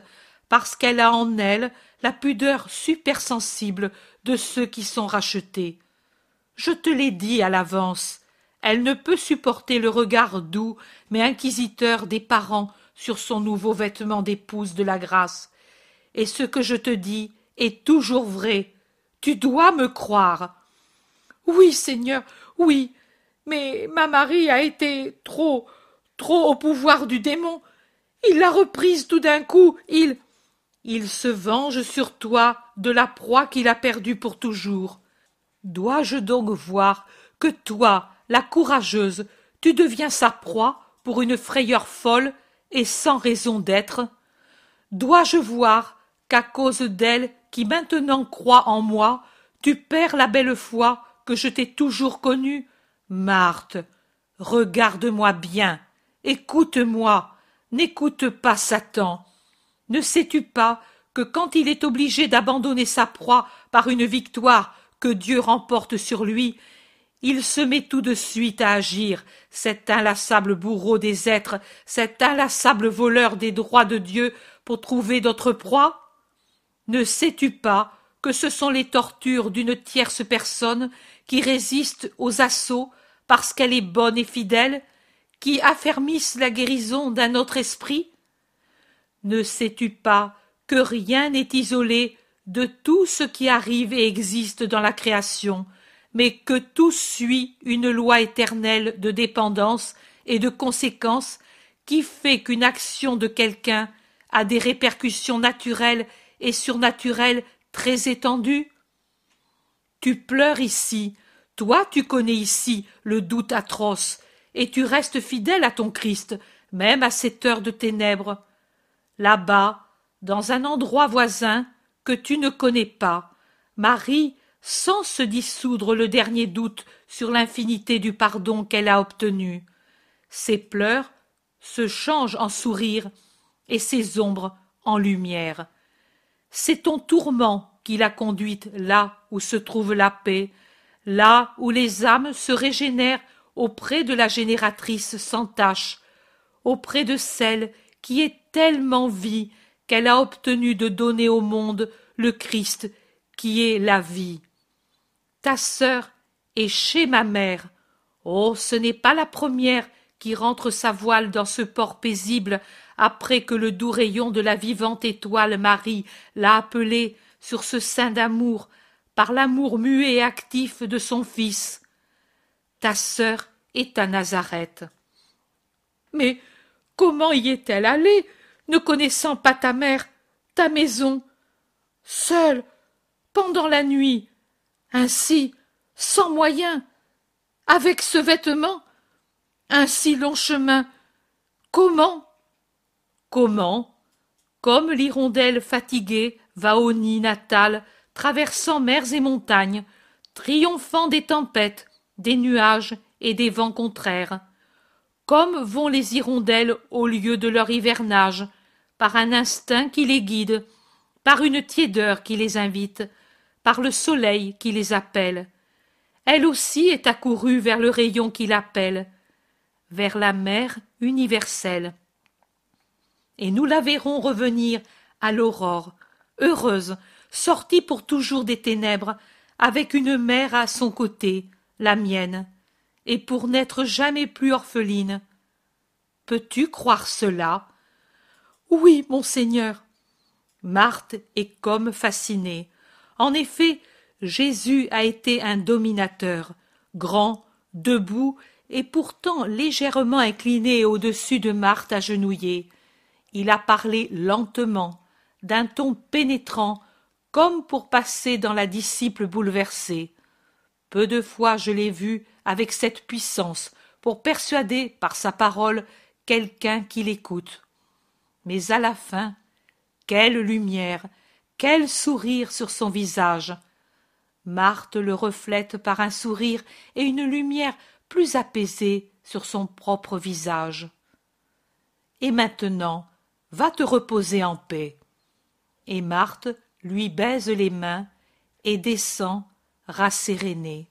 parce qu'elle a en elle la pudeur supersensible de ceux qui sont rachetés. Je te l'ai dit à l'avance, elle ne peut supporter le regard doux mais inquisiteur des parents sur son nouveau vêtement d'épouse de la grâce. Et ce que je te dis est toujours vrai. Tu dois me croire. Oui, Seigneur, oui, mais ma Marie a été trop, trop au pouvoir du démon. Il l'a reprise tout d'un coup, il. Il se venge sur toi de la proie qu'il a perdue pour toujours. Dois-je donc voir que toi, la courageuse, tu deviens sa proie pour une frayeur folle et sans raison d'être. Dois-je voir qu'à cause d'elle qui maintenant croit en moi, tu perds la belle foi que je t'ai toujours connue Marthe, regarde-moi bien, écoute-moi, n'écoute pas Satan. Ne sais-tu pas que quand il est obligé d'abandonner sa proie par une victoire que Dieu remporte sur lui, il se met tout de suite à agir, cet inlassable bourreau des êtres, cet inlassable voleur des droits de Dieu pour trouver d'autres proies Ne sais-tu pas que ce sont les tortures d'une tierce personne qui résiste aux assauts parce qu'elle est bonne et fidèle, qui affermissent la guérison d'un autre esprit Ne sais-tu pas que rien n'est isolé de tout ce qui arrive et existe dans la création mais que tout suit une loi éternelle de dépendance et de conséquence qui fait qu'une action de quelqu'un a des répercussions naturelles et surnaturelles très étendues. Tu pleures ici, toi tu connais ici le doute atroce, et tu restes fidèle à ton Christ, même à cette heure de ténèbres. Là-bas, dans un endroit voisin que tu ne connais pas, Marie sans se dissoudre le dernier doute sur l'infinité du pardon qu'elle a obtenu. Ses pleurs se changent en sourires et ses ombres en lumière. C'est ton tourment qui l'a conduite là où se trouve la paix, là où les âmes se régénèrent auprès de la génératrice sans tache, auprès de celle qui est tellement vie qu'elle a obtenu de donner au monde le Christ qui est la vie ta sœur est chez ma mère. Oh, ce n'est pas la première qui rentre sa voile dans ce port paisible après que le doux rayon de la vivante étoile Marie l'a appelée sur ce sein d'amour par l'amour muet et actif de son fils. Ta sœur est à Nazareth. Mais comment y est-elle allée, ne connaissant pas ta mère, ta maison Seule, pendant la nuit, ainsi sans moyens avec ce vêtement un si long chemin comment comment comme l'hirondelle fatiguée va au nid natal traversant mers et montagnes triomphant des tempêtes des nuages et des vents contraires comme vont les hirondelles au lieu de leur hivernage par un instinct qui les guide par une tiédeur qui les invite par le soleil qui les appelle. Elle aussi est accourue vers le rayon qui l'appelle, vers la mer universelle. Et nous la verrons revenir à l'aurore, heureuse, sortie pour toujours des ténèbres, avec une mère à son côté, la mienne, et pour n'être jamais plus orpheline. Peux-tu croire cela Oui, monseigneur. Marthe est comme fascinée. En effet, Jésus a été un dominateur, grand, debout, et pourtant légèrement incliné au-dessus de Marthe agenouillée. Il a parlé lentement, d'un ton pénétrant, comme pour passer dans la disciple bouleversée. Peu de fois je l'ai vu avec cette puissance pour persuader par sa parole quelqu'un qui l'écoute. Mais à la fin, quelle lumière, quel sourire sur son visage marthe le reflète par un sourire et une lumière plus apaisée sur son propre visage et maintenant va te reposer en paix et marthe lui baise les mains et descend rassérénée